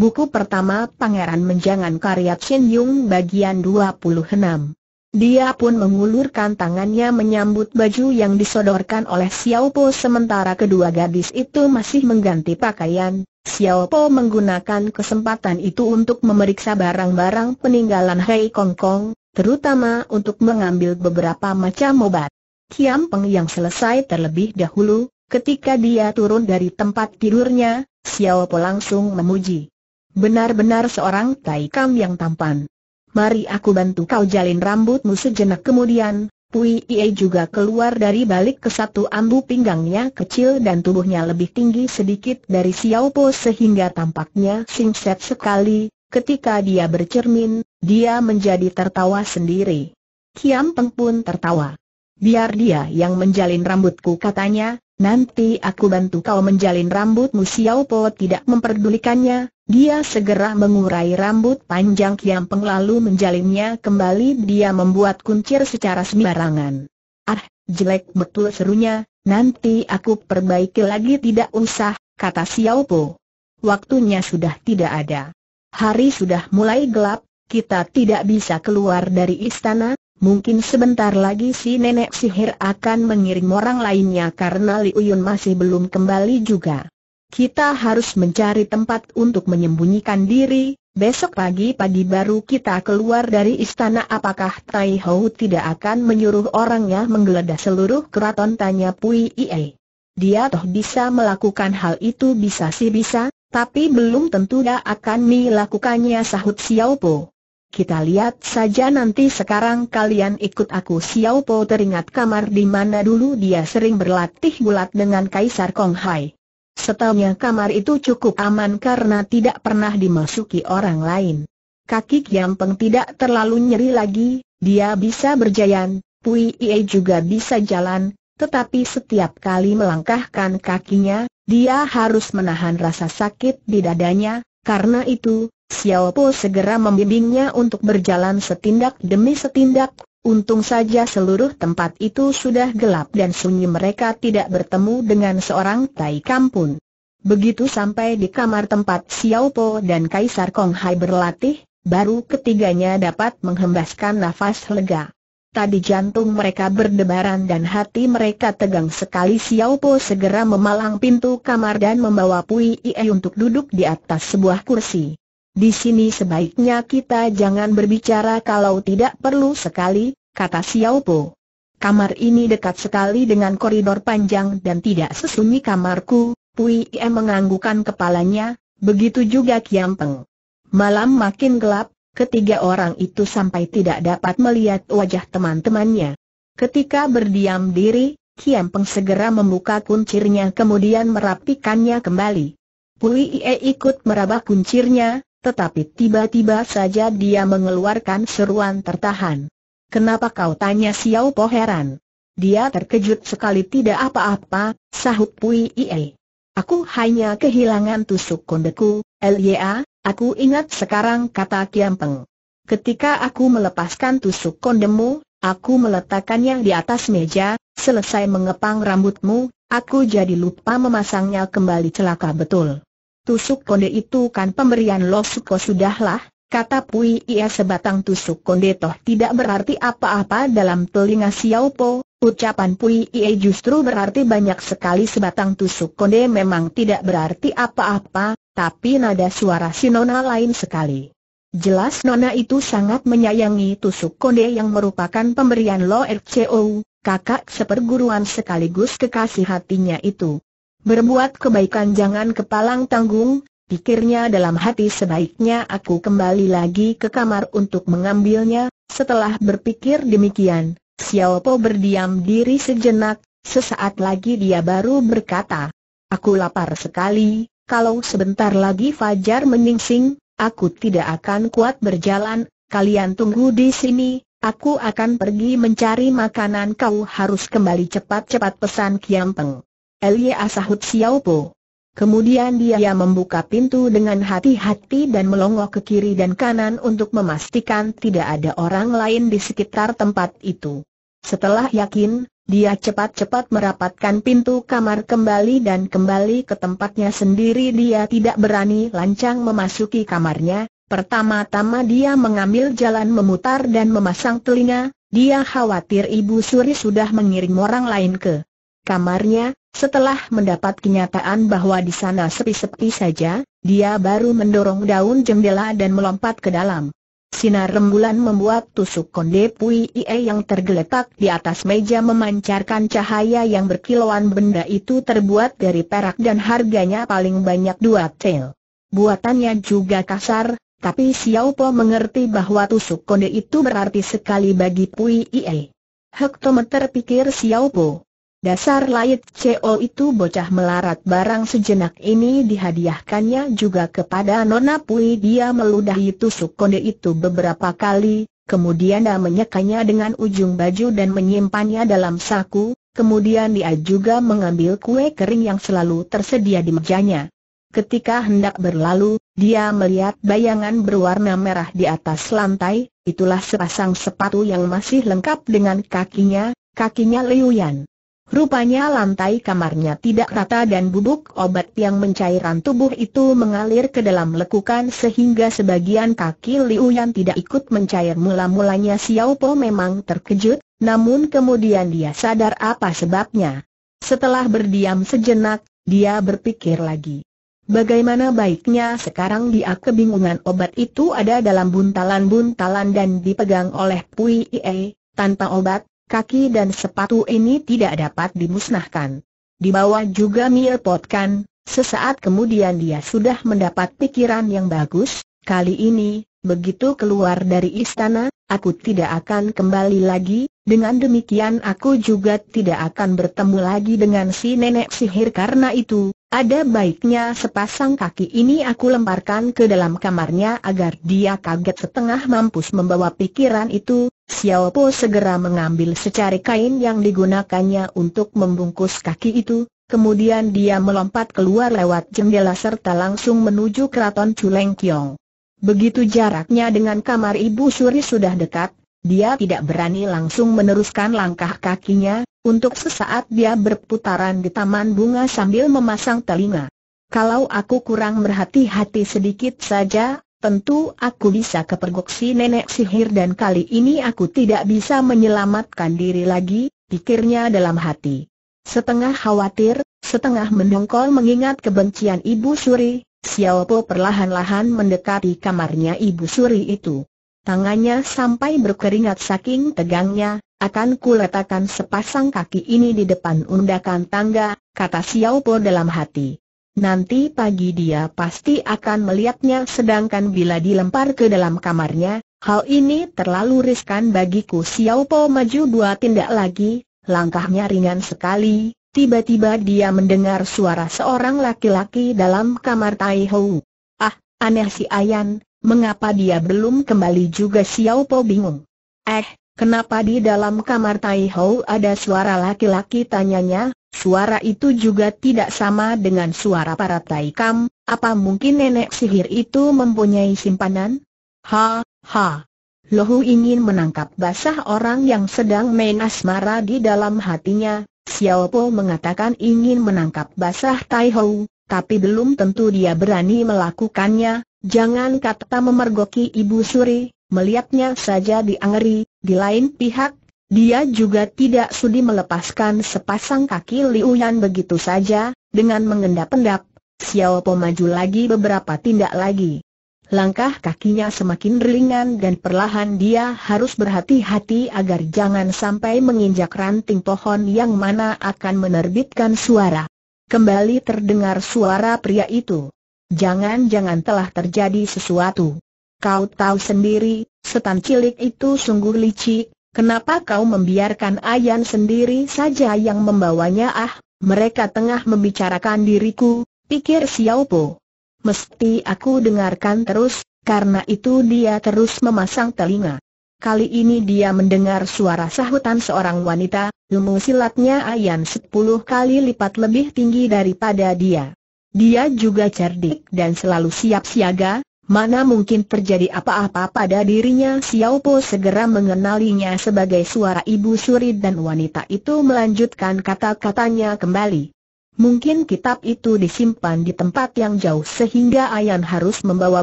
Buku pertama Pangeran Menjangan karya Chin Yung bagian 26. Dia pun mengulurkan tangannya menyambut baju yang disodorkan oleh Xiao Po sementara kedua gadis itu masih mengganti pakaian. Xiao Po menggunakan kesempatan itu untuk memeriksa barang-barang peninggalan Hei Kong Kong, terutama untuk mengambil beberapa macam obat. Kiam Peng yang selesai terlebih dahulu, ketika dia turun dari tempat tidurnya, Xiao Po langsung memuji. Benar-benar seorang taikam yang tampan. Mari aku bantu kau jalin rambutmu sejenak kemudian, Pui Ie juga keluar dari balik ke satu ambu pinggangnya kecil dan tubuhnya lebih tinggi sedikit dari Xiao Po sehingga tampaknya singset sekali. Ketika dia bercermin, dia menjadi tertawa sendiri. Kiam Peng pun tertawa. Biar dia yang menjalin rambutku katanya, nanti aku bantu kau menjalin rambutmu Xiao Po tidak memperdulikannya, dia segera mengurai rambut panjang Kiam Peng lalu menjalinnya kembali dia membuat kuncir secara sembarangan. Ah, jelek betul serunya, nanti aku perbaiki lagi tidak usah, kata Xiao Po. Waktunya sudah tidak ada. Hari sudah mulai gelap, kita tidak bisa keluar dari istana, mungkin sebentar lagi si nenek sihir akan mengirim orang lainnya karena Liu Yun masih belum kembali juga. Kita harus mencari tempat untuk menyembunyikan diri, besok pagi-pagi baru kita keluar dari istana apakah Tai Hou tidak akan menyuruh orangnya menggeledah seluruh keraton tanya Pui Ie. Dia toh bisa melakukan hal itu bisa sih bisa, tapi belum tentu dia akan melakukannya sahut Xiao Po. Kita lihat saja nanti sekarang kalian ikut aku Xiao Po teringat kamar di mana dulu dia sering berlatih gulat dengan Kaisar Kong Hai setelahnya kamar itu cukup aman karena tidak pernah dimasuki orang lain. Kaki Kiampeng tidak terlalu nyeri lagi, dia bisa berjalan, Pui Ie juga bisa jalan, tetapi setiap kali melangkahkan kakinya, dia harus menahan rasa sakit di dadanya, karena itu, Xiao Po segera membimbingnya untuk berjalan setindak demi setindak, Untung saja seluruh tempat itu sudah gelap dan sunyi mereka tidak bertemu dengan seorang tai kampun. Begitu sampai di kamar tempat Xiao Po dan Kaisar Kong Hai berlatih, baru ketiganya dapat menghembaskan nafas lega. Tadi jantung mereka berdebaran dan hati mereka tegang sekali Xiao Po segera memalang pintu kamar dan membawa Pui Ie untuk duduk di atas sebuah kursi. Di sini sebaiknya kita jangan berbicara kalau tidak perlu sekali, kata Xiao Po. Kamar ini dekat sekali dengan koridor panjang dan tidak sesunyi kamarku, Pui Ie menganggukkan kepalanya, begitu juga Kiam Peng. Malam makin gelap, ketiga orang itu sampai tidak dapat melihat wajah teman-temannya. Ketika berdiam diri, Kiam Peng segera membuka kuncirnya kemudian merapikannya kembali. Pui Ie ikut meraba kuncirnya, tetapi tiba-tiba saja dia mengeluarkan seruan tertahan. Kenapa kau tanya Xiao Po heran? Dia terkejut sekali tidak apa-apa, sahut Pui Ie. Aku hanya kehilangan tusuk kondeku, Lya, aku ingat sekarang kata Kiampeng. Ketika aku melepaskan tusuk kondemu, aku meletakkannya di atas meja, selesai mengepang rambutmu, aku jadi lupa memasangnya kembali celaka betul. Tusuk konde itu kan pemberian lo Suko sudahlah, kata Pui Ia sebatang tusuk konde toh tidak berarti apa-apa dalam telinga Xiao Po, ucapan Pui Ia justru berarti banyak sekali sebatang tusuk konde memang tidak berarti apa-apa, tapi nada suara si Nona lain sekali. Jelas Nona itu sangat menyayangi tusuk konde yang merupakan pemberian Lo RCO, kakak seperguruan sekaligus kekasih hatinya itu. Berbuat kebaikan jangan kepalang tanggung, pikirnya dalam hati sebaiknya aku kembali lagi ke kamar untuk mengambilnya, setelah berpikir demikian, Xiao Po berdiam diri sejenak, sesaat lagi dia baru berkata, Aku lapar sekali, kalau sebentar lagi Fajar meningsing, aku tidak akan kuat berjalan, kalian tunggu di sini, aku akan pergi mencari makanan kau harus kembali cepat-cepat pesan Kiam Peng. Elia sahut Xiaopo. Kemudian dia membuka pintu dengan hati-hati dan melongo ke kiri dan kanan untuk memastikan tidak ada orang lain di sekitar tempat itu. Setelah yakin, dia cepat-cepat merapatkan pintu kamar kembali dan kembali ke tempatnya sendiri dia tidak berani lancang memasuki kamarnya, pertama-tama dia mengambil jalan memutar dan memasang telinga, dia khawatir ibu suri sudah mengirim orang lain ke kamarnya, setelah mendapat kenyataan bahwa di sana sepi-sepi saja, dia baru mendorong daun jendela dan melompat ke dalam. Sinar rembulan membuat tusuk konde Pui Ie yang tergeletak di atas meja memancarkan cahaya yang berkilauan benda itu terbuat dari perak dan harganya paling banyak dua tel. Buatannya juga kasar, tapi Xiao Po mengerti bahwa tusuk konde itu berarti sekali bagi Pui Ie. Hektometer pikir Xiao Po. Dasar Lait CO itu bocah melarat barang sejenak ini dihadiahkannya juga kepada Nona Pui dia meludahi tusuk konde itu beberapa kali, kemudian dia menyekanya dengan ujung baju dan menyimpannya dalam saku, kemudian dia juga mengambil kue kering yang selalu tersedia di mejanya. Ketika hendak berlalu, dia melihat bayangan berwarna merah di atas lantai, itulah sepasang sepatu yang masih lengkap dengan kakinya, kakinya Liuyan. Rupanya lantai kamarnya tidak rata dan bubuk obat yang mencairkan tubuh itu mengalir ke dalam lekukan sehingga sebagian kaki Liu yang tidak ikut mencair mula-mulanya Xiao Po memang terkejut, namun kemudian dia sadar apa sebabnya. Setelah berdiam sejenak, dia berpikir lagi. Bagaimana baiknya sekarang dia kebingungan obat itu ada dalam buntalan-buntalan dan dipegang oleh Pui Ie, tanpa obat, kaki dan sepatu ini tidak dapat dimusnahkan. Di bawah juga Mie potkan, sesaat kemudian dia sudah mendapat pikiran yang bagus, kali ini, begitu keluar dari istana, aku tidak akan kembali lagi, dengan demikian aku juga tidak akan bertemu lagi dengan si nenek sihir karena itu, ada baiknya sepasang kaki ini aku lemparkan ke dalam kamarnya agar dia kaget setengah mampus membawa pikiran itu, Xiao Po segera mengambil secari kain yang digunakannya untuk membungkus kaki itu, kemudian dia melompat keluar lewat jendela serta langsung menuju keraton Chuleng Kiong. Begitu jaraknya dengan kamar Ibu Suri sudah dekat, dia tidak berani langsung meneruskan langkah kakinya, untuk sesaat dia berputaran di taman bunga sambil memasang telinga. Kalau aku kurang berhati-hati sedikit saja, tentu aku bisa kepergok si nenek sihir dan kali ini aku tidak bisa menyelamatkan diri lagi, pikirnya dalam hati. Setengah khawatir, setengah mendongkol mengingat kebencian Ibu Suri, Xiao Po perlahan-lahan mendekati kamarnya Ibu Suri itu. Tangannya sampai berkeringat saking tegangnya, akan kuletakkan sepasang kaki ini di depan undakan tangga, kata Xiao Po dalam hati. Nanti pagi dia pasti akan melihatnya sedangkan bila dilempar ke dalam kamarnya, hal ini terlalu riskan bagiku Xiao Po maju dua tindak lagi, langkahnya ringan sekali, tiba-tiba dia mendengar suara seorang laki-laki dalam kamar Tai Hou. Ah, aneh si Ayan, mengapa dia belum kembali juga Xiao Po bingung. Eh, kenapa di dalam kamar Tai Hou ada suara laki-laki tanyanya, Suara itu juga tidak sama dengan suara para Taikam, apa mungkin nenek sihir itu mempunyai simpanan? Ha, ha. Lohu ingin menangkap basah orang yang sedang main asmara di dalam hatinya, Xiao Po mengatakan ingin menangkap basah Tai Ho, tapi belum tentu dia berani melakukannya, jangan kata memergoki Ibu Suri, melihatnya saja diangeri, di lain pihak dia juga tidak sudi melepaskan sepasang kaki Liu Yan begitu saja, dengan mengendap-endap, Xiao Po maju lagi beberapa tindak lagi. Langkah kakinya semakin ringan dan perlahan dia harus berhati-hati agar jangan sampai menginjak ranting pohon yang mana akan menerbitkan suara. Kembali terdengar suara pria itu. Jangan-jangan telah terjadi sesuatu. Kau tahu sendiri, setan cilik itu sungguh licik, Kenapa kau membiarkan Ayan sendiri saja yang membawanya ah, mereka tengah membicarakan diriku, pikir Xiao Po. Mesti aku dengarkan terus, karena itu dia terus memasang telinga. Kali ini dia mendengar suara sahutan seorang wanita, ilmu silatnya Ayan sepuluh kali lipat lebih tinggi daripada dia. Dia juga cerdik dan selalu siap siaga, Mana mungkin terjadi apa-apa pada dirinya Xiao Po segera mengenalinya sebagai suara ibu suri dan wanita itu melanjutkan kata-katanya kembali. Mungkin kitab itu disimpan di tempat yang jauh sehingga Ayan harus membawa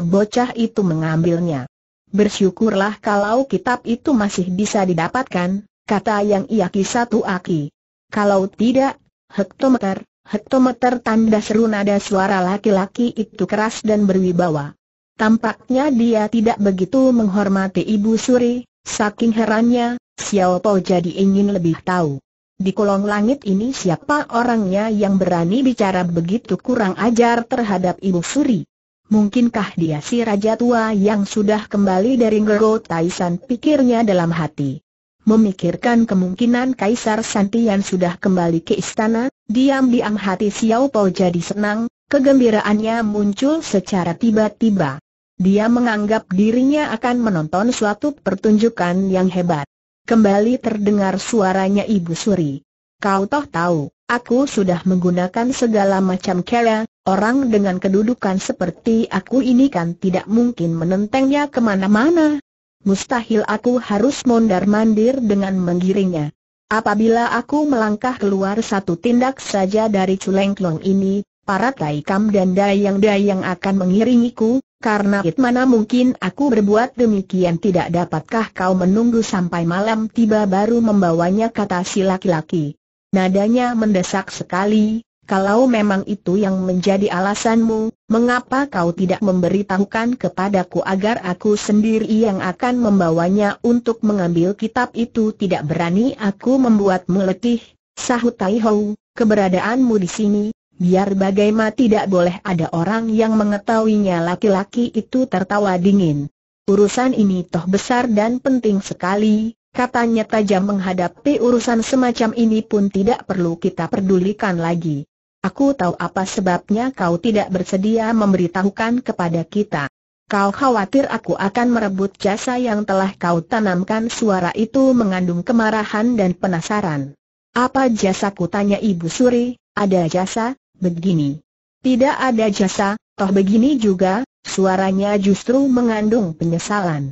bocah itu mengambilnya. Bersyukurlah kalau kitab itu masih bisa didapatkan, kata yang Iaki satu Aki. Kalau tidak, hektometer, hektometer tanda seru nada suara laki-laki itu keras dan berwibawa. Tampaknya dia tidak begitu menghormati Ibu Suri, saking herannya, Xiao Po jadi ingin lebih tahu. Di kolong langit ini siapa orangnya yang berani bicara begitu kurang ajar terhadap Ibu Suri? Mungkinkah dia si Raja Tua yang sudah kembali dari Ngero Taisan pikirnya dalam hati? Memikirkan kemungkinan Kaisar Santian sudah kembali ke istana, diam-diam hati Xiao Po jadi senang, kegembiraannya muncul secara tiba-tiba. Dia menganggap dirinya akan menonton suatu pertunjukan yang hebat. Kembali terdengar suaranya Ibu Suri. Kau toh tahu, aku sudah menggunakan segala macam cara, orang dengan kedudukan seperti aku ini kan tidak mungkin menentengnya kemana-mana. Mustahil aku harus mondar-mandir dengan menggiringnya. Apabila aku melangkah keluar satu tindak saja dari culengklong ini, para taikam dan dayang-dayang akan mengiringiku, karena it mana mungkin aku berbuat demikian tidak dapatkah kau menunggu sampai malam tiba baru membawanya kata si laki-laki. Nadanya mendesak sekali, kalau memang itu yang menjadi alasanmu, mengapa kau tidak memberitahukan kepadaku agar aku sendiri yang akan membawanya untuk mengambil kitab itu tidak berani aku membuatmu letih, sahut Taihou, keberadaanmu di sini, Biar bagaimana tidak boleh ada orang yang mengetahuinya laki-laki itu tertawa dingin. Urusan ini toh besar dan penting sekali, katanya tajam menghadapi urusan semacam ini pun tidak perlu kita pedulikan lagi. Aku tahu apa sebabnya kau tidak bersedia memberitahukan kepada kita. Kau khawatir aku akan merebut jasa yang telah kau tanamkan suara itu mengandung kemarahan dan penasaran. Apa jasaku tanya Ibu Suri, ada jasa? begini. Tidak ada jasa, toh begini juga, suaranya justru mengandung penyesalan.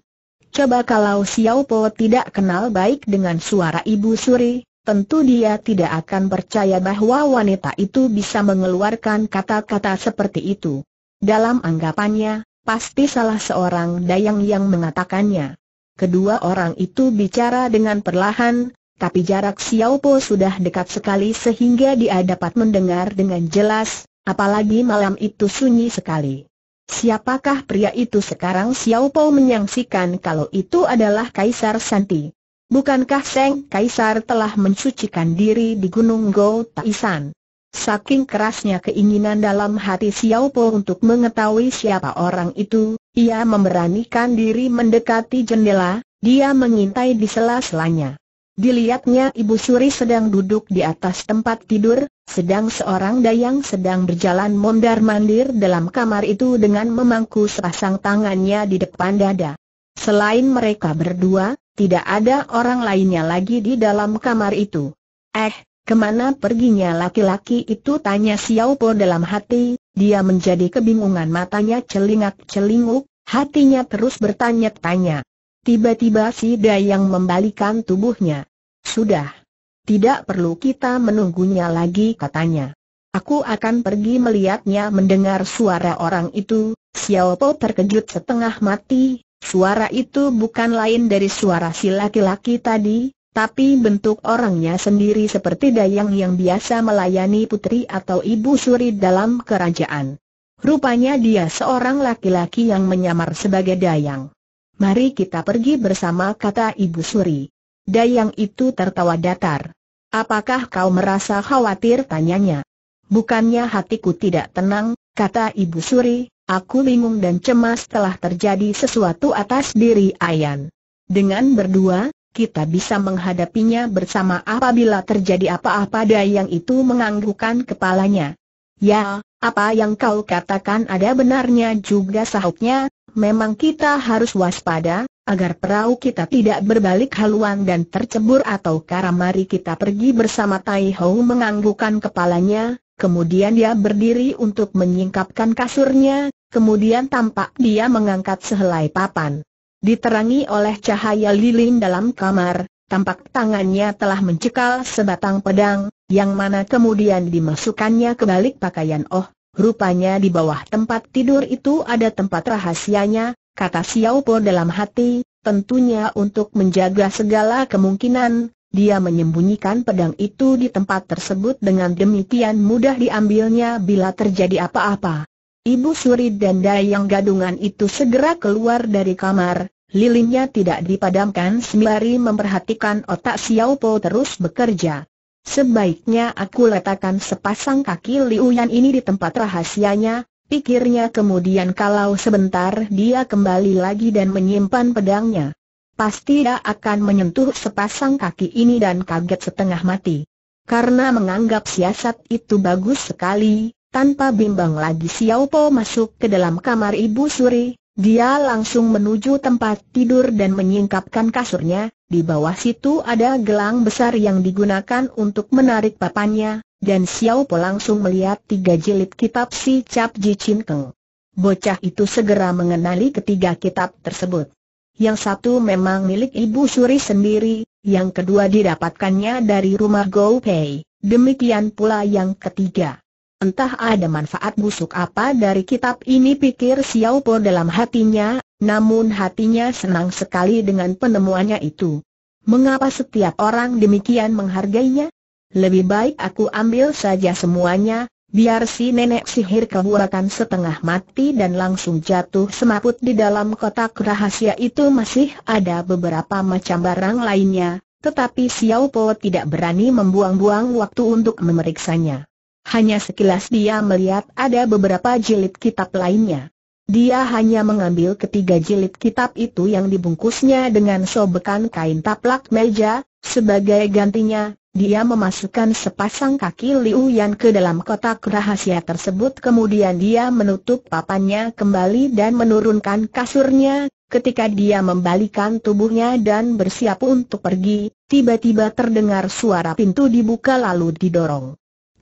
Coba kalau Xiao Po tidak kenal baik dengan suara Ibu Suri, tentu dia tidak akan percaya bahwa wanita itu bisa mengeluarkan kata-kata seperti itu. Dalam anggapannya, pasti salah seorang dayang yang mengatakannya. Kedua orang itu bicara dengan perlahan, tapi jarak Xiao Po sudah dekat sekali sehingga dia dapat mendengar dengan jelas, apalagi malam itu sunyi sekali. Siapakah pria itu sekarang Xiao Po menyaksikan kalau itu adalah Kaisar Santi. Bukankah Seng Kaisar telah mensucikan diri di Gunung Go Taisan? Saking kerasnya keinginan dalam hati Xiao Po untuk mengetahui siapa orang itu, ia memberanikan diri mendekati jendela, dia mengintai di sela-selanya. Dilihatnya Ibu Suri sedang duduk di atas tempat tidur, sedang seorang dayang sedang berjalan mondar-mandir dalam kamar itu dengan memangku sepasang tangannya di depan dada. Selain mereka berdua, tidak ada orang lainnya lagi di dalam kamar itu. Eh, kemana perginya laki-laki itu tanya Xiao Po dalam hati, dia menjadi kebingungan matanya celingak-celinguk, hatinya terus bertanya-tanya. Tiba-tiba si Dayang membalikan tubuhnya. Sudah. Tidak perlu kita menunggunya lagi katanya. Aku akan pergi melihatnya mendengar suara orang itu, Xiao Po terkejut setengah mati, suara itu bukan lain dari suara si laki-laki tadi, tapi bentuk orangnya sendiri seperti dayang yang biasa melayani putri atau ibu suri dalam kerajaan. Rupanya dia seorang laki-laki yang menyamar sebagai dayang. Mari kita pergi bersama kata Ibu Suri. Dayang itu tertawa datar. Apakah kau merasa khawatir tanyanya? Bukannya hatiku tidak tenang, kata Ibu Suri, aku bingung dan cemas telah terjadi sesuatu atas diri Ayan. Dengan berdua, kita bisa menghadapinya bersama apabila terjadi apa-apa dayang itu menganggukkan kepalanya. Ya, apa yang kau katakan ada benarnya juga sahutnya, memang kita harus waspada, agar perahu kita tidak berbalik haluan dan tercebur atau karena mari kita pergi bersama Tai Hou menganggukan kepalanya, kemudian dia berdiri untuk menyingkapkan kasurnya, kemudian tampak dia mengangkat sehelai papan. Diterangi oleh cahaya lilin dalam kamar, tampak tangannya telah mencekal sebatang pedang, yang mana kemudian dimasukkannya ke balik pakaian Oh Rupanya di bawah tempat tidur itu ada tempat rahasianya, kata Xiao Po dalam hati, tentunya untuk menjaga segala kemungkinan, dia menyembunyikan pedang itu di tempat tersebut dengan demikian mudah diambilnya bila terjadi apa-apa. Ibu Suri dan Dayang Gadungan itu segera keluar dari kamar, lilinnya tidak dipadamkan sembari memperhatikan otak Xiao Po terus bekerja. Sebaiknya aku letakkan sepasang kaki Liuyan ini di tempat rahasianya, pikirnya kemudian kalau sebentar dia kembali lagi dan menyimpan pedangnya. Pasti dia akan menyentuh sepasang kaki ini dan kaget setengah mati. Karena menganggap siasat itu bagus sekali, tanpa bimbang lagi Xiao Po masuk ke dalam kamar Ibu Suri, dia langsung menuju tempat tidur dan menyingkapkan kasurnya, di bawah situ ada gelang besar yang digunakan untuk menarik papannya, dan Xiao Po langsung melihat tiga jilid kitab si Cap Ji Chin Keng. Bocah itu segera mengenali ketiga kitab tersebut. Yang satu memang milik ibu Suri sendiri, yang kedua didapatkannya dari rumah Gou Pei, demikian pula yang ketiga. Entah ada manfaat busuk apa dari kitab ini pikir Xiao Po dalam hatinya, namun hatinya senang sekali dengan penemuannya itu. Mengapa setiap orang demikian menghargainya? Lebih baik aku ambil saja semuanya, biar si nenek sihir keburakan setengah mati dan langsung jatuh semaput di dalam kotak rahasia itu masih ada beberapa macam barang lainnya, tetapi Xiao Po tidak berani membuang-buang waktu untuk memeriksanya. Hanya sekilas dia melihat ada beberapa jilid kitab lainnya. Dia hanya mengambil ketiga jilid kitab itu yang dibungkusnya dengan sobekan kain taplak meja, sebagai gantinya, dia memasukkan sepasang kaki Liu Yan ke dalam kotak rahasia tersebut kemudian dia menutup papannya kembali dan menurunkan kasurnya, ketika dia membalikan tubuhnya dan bersiap untuk pergi, tiba-tiba terdengar suara pintu dibuka lalu didorong.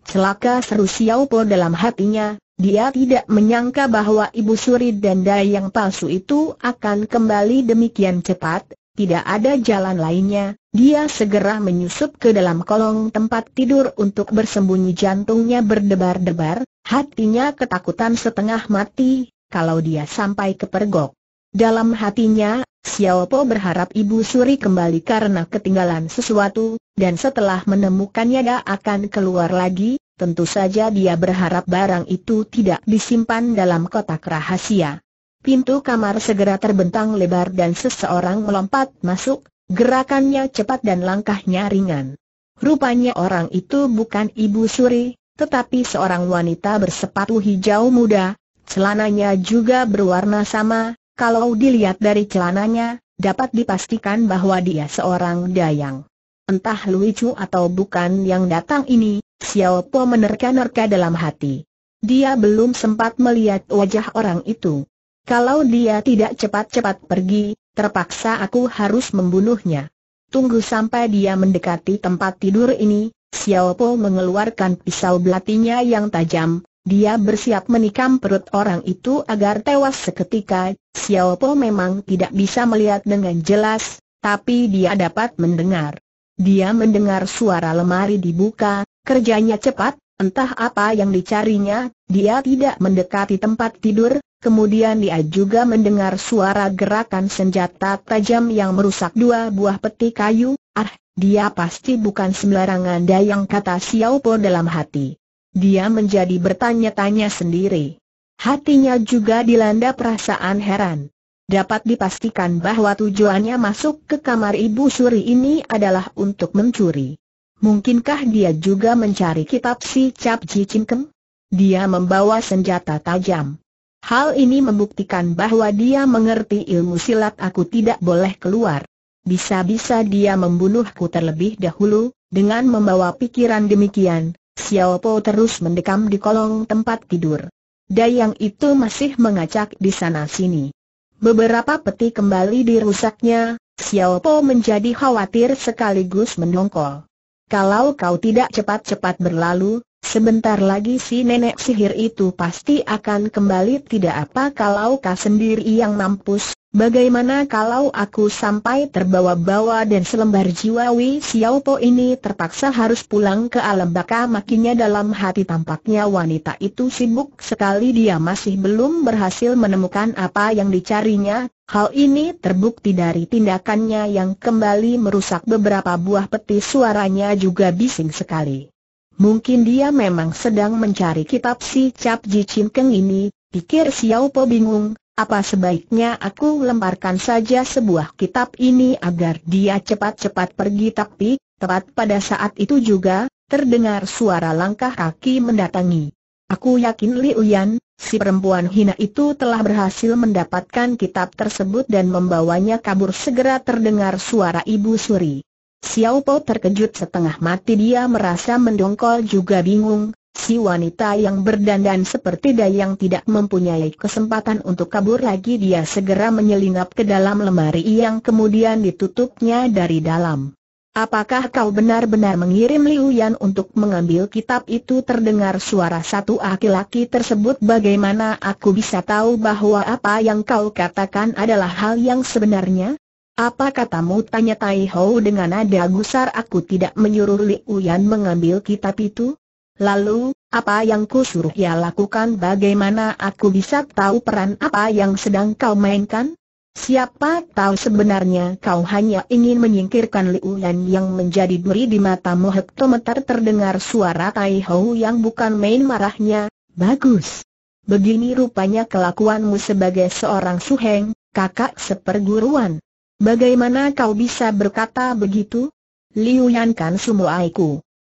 Celaka seru Xiaopo dalam hatinya, dia tidak menyangka bahwa ibu suri denda yang palsu itu akan kembali demikian cepat, tidak ada jalan lainnya, dia segera menyusup ke dalam kolong tempat tidur untuk bersembunyi jantungnya berdebar-debar, hatinya ketakutan setengah mati, kalau dia sampai kepergok. Dalam hatinya, Xiao Po berharap Ibu Suri kembali karena ketinggalan sesuatu, dan setelah menemukannya dia akan keluar lagi, tentu saja dia berharap barang itu tidak disimpan dalam kotak rahasia. Pintu kamar segera terbentang lebar dan seseorang melompat masuk, gerakannya cepat dan langkahnya ringan. Rupanya orang itu bukan Ibu Suri, tetapi seorang wanita bersepatu hijau muda, celananya juga berwarna sama, kalau dilihat dari celananya, dapat dipastikan bahwa dia seorang dayang. Entah Lucu atau bukan yang datang ini, Xiao Po menerka-nerka dalam hati. Dia belum sempat melihat wajah orang itu. Kalau dia tidak cepat-cepat pergi, terpaksa aku harus membunuhnya. Tunggu sampai dia mendekati tempat tidur ini, Xiao Po mengeluarkan pisau belatinya yang tajam, dia bersiap menikam perut orang itu agar tewas seketika, Xiao Po memang tidak bisa melihat dengan jelas, tapi dia dapat mendengar. Dia mendengar suara lemari dibuka, kerjanya cepat, entah apa yang dicarinya, dia tidak mendekati tempat tidur, kemudian dia juga mendengar suara gerakan senjata tajam yang merusak dua buah peti kayu, ah, dia pasti bukan sembarangan dayang kata Xiao Po dalam hati dia menjadi bertanya-tanya sendiri. Hatinya juga dilanda perasaan heran. Dapat dipastikan bahwa tujuannya masuk ke kamar Ibu Suri ini adalah untuk mencuri. Mungkinkah dia juga mencari kitab si Cap Ji Dia membawa senjata tajam. Hal ini membuktikan bahwa dia mengerti ilmu silat aku tidak boleh keluar. Bisa-bisa dia membunuhku terlebih dahulu, dengan membawa pikiran demikian, Xiao Po terus mendekam di kolong tempat tidur. Dayang itu masih mengacak di sana-sini. Beberapa peti kembali dirusaknya, Xiao Po menjadi khawatir sekaligus mendongkol. Kalau kau tidak cepat-cepat berlalu, Sebentar lagi si nenek sihir itu pasti akan kembali tidak apa kalau kau sendiri yang mampus, bagaimana kalau aku sampai terbawa-bawa dan selembar jiwa Wei Xiaopo ini terpaksa harus pulang ke alam baka Makinnya dalam hati tampaknya wanita itu sibuk sekali dia masih belum berhasil menemukan apa yang dicarinya, hal ini terbukti dari tindakannya yang kembali merusak beberapa buah peti suaranya juga bising sekali. Mungkin dia memang sedang mencari kitab si Cap Ji Chin Keng ini, pikir Xiao Po bingung, apa sebaiknya aku lemparkan saja sebuah kitab ini agar dia cepat-cepat pergi tapi, tepat pada saat itu juga, terdengar suara langkah kaki mendatangi. Aku yakin Liu Yan, si perempuan hina itu telah berhasil mendapatkan kitab tersebut dan membawanya kabur segera terdengar suara Ibu Suri. Xiao Po terkejut setengah mati dia merasa mendongkol juga bingung, si wanita yang berdandan seperti dayang tidak mempunyai kesempatan untuk kabur lagi dia segera menyelinap ke dalam lemari yang kemudian ditutupnya dari dalam. Apakah kau benar-benar mengirim Liu Yan untuk mengambil kitab itu terdengar suara satu laki-laki tersebut bagaimana aku bisa tahu bahwa apa yang kau katakan adalah hal yang sebenarnya? Apa katamu tanya Tai Ho dengan nada gusar aku tidak menyuruh Li Uyan mengambil kitab itu? Lalu, apa yang ku suruh ia lakukan bagaimana aku bisa tahu peran apa yang sedang kau mainkan? Siapa tahu sebenarnya kau hanya ingin menyingkirkan Li Uyan yang menjadi duri di matamu hektometer terdengar suara Tai Ho yang bukan main marahnya, bagus. Begini rupanya kelakuanmu sebagai seorang suheng, kakak seperguruan. Bagaimana kau bisa berkata begitu? Liu Yan kan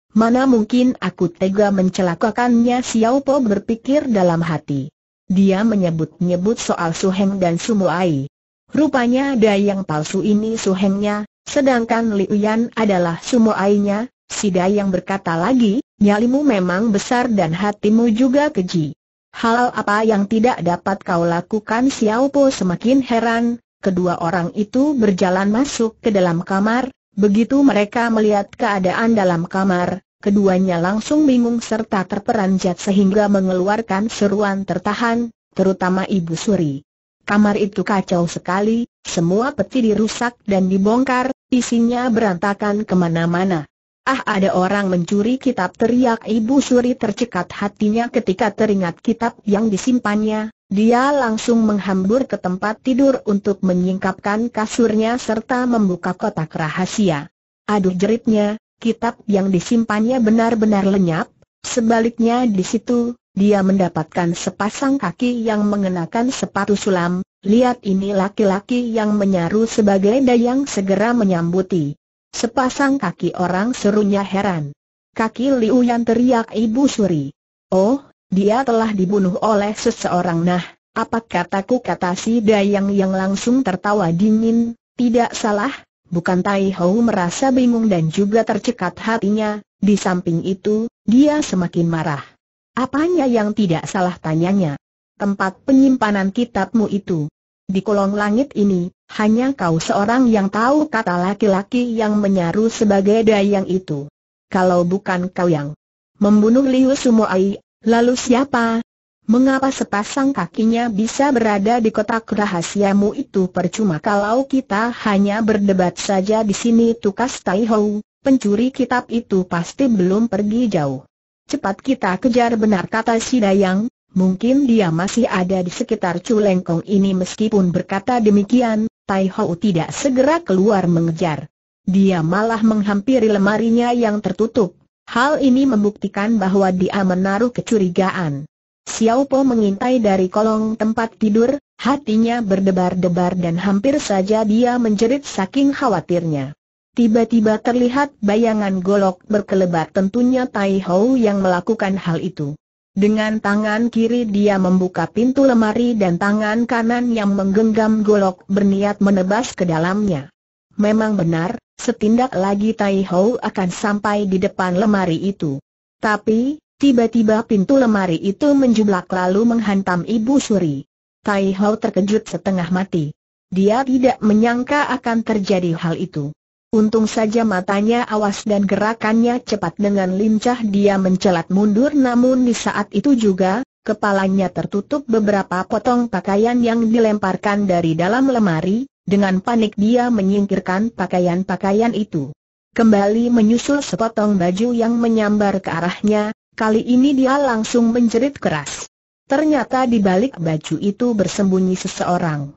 Mana mungkin aku tega mencelakakannya Xiao Po berpikir dalam hati. Dia menyebut-nyebut soal Su Heng dan Sumuai. Rupanya dayang palsu ini Su Hengnya, sedangkan Liu Yan adalah Sumuainya, si Dayang berkata lagi, nyalimu memang besar dan hatimu juga keji. Hal apa yang tidak dapat kau lakukan Xiao Po semakin heran, Kedua orang itu berjalan masuk ke dalam kamar, begitu mereka melihat keadaan dalam kamar, keduanya langsung bingung serta terperanjat sehingga mengeluarkan seruan tertahan, terutama Ibu Suri. Kamar itu kacau sekali, semua peti dirusak dan dibongkar, isinya berantakan kemana-mana. Ah ada orang mencuri kitab teriak ibu suri tercekat hatinya ketika teringat kitab yang disimpannya, dia langsung menghambur ke tempat tidur untuk menyingkapkan kasurnya serta membuka kotak rahasia. Aduh jeritnya, kitab yang disimpannya benar-benar lenyap, sebaliknya di situ, dia mendapatkan sepasang kaki yang mengenakan sepatu sulam, lihat ini laki-laki yang menyaru sebagai dayang segera menyambuti. Sepasang kaki orang serunya heran. Kaki Liu Yan teriak Ibu Suri. Oh, dia telah dibunuh oleh seseorang nah, apa kataku kata si Dayang yang langsung tertawa dingin, tidak salah, bukan Tai Hou merasa bingung dan juga tercekat hatinya, di samping itu, dia semakin marah. Apanya yang tidak salah tanyanya? Tempat penyimpanan kitabmu itu. Di kolong langit ini, hanya kau seorang yang tahu kata laki-laki yang menyaru sebagai dayang itu. Kalau bukan kau yang membunuh Liu Sumoai, lalu siapa? Mengapa sepasang kakinya bisa berada di kotak rahasiamu itu percuma kalau kita hanya berdebat saja di sini tukas Taihou, pencuri kitab itu pasti belum pergi jauh. Cepat kita kejar benar kata si Dayang, mungkin dia masih ada di sekitar Culengkong ini meskipun berkata demikian, Tai Ho tidak segera keluar mengejar. Dia malah menghampiri lemarinya yang tertutup. Hal ini membuktikan bahwa dia menaruh kecurigaan. Xiao Po mengintai dari kolong tempat tidur, hatinya berdebar-debar dan hampir saja dia menjerit saking khawatirnya. Tiba-tiba terlihat bayangan golok berkelebat tentunya Tai Ho yang melakukan hal itu. Dengan tangan kiri dia membuka pintu lemari dan tangan kanan yang menggenggam golok berniat menebas ke dalamnya. Memang benar, setindak lagi Tai Ho akan sampai di depan lemari itu. Tapi, tiba-tiba pintu lemari itu menjublak lalu menghantam Ibu Suri. Tai Ho terkejut setengah mati. Dia tidak menyangka akan terjadi hal itu. Untung saja matanya awas dan gerakannya cepat dengan lincah dia mencelat mundur namun di saat itu juga, kepalanya tertutup beberapa potong pakaian yang dilemparkan dari dalam lemari, dengan panik dia menyingkirkan pakaian-pakaian itu. Kembali menyusul sepotong baju yang menyambar ke arahnya, kali ini dia langsung menjerit keras. Ternyata di balik baju itu bersembunyi seseorang.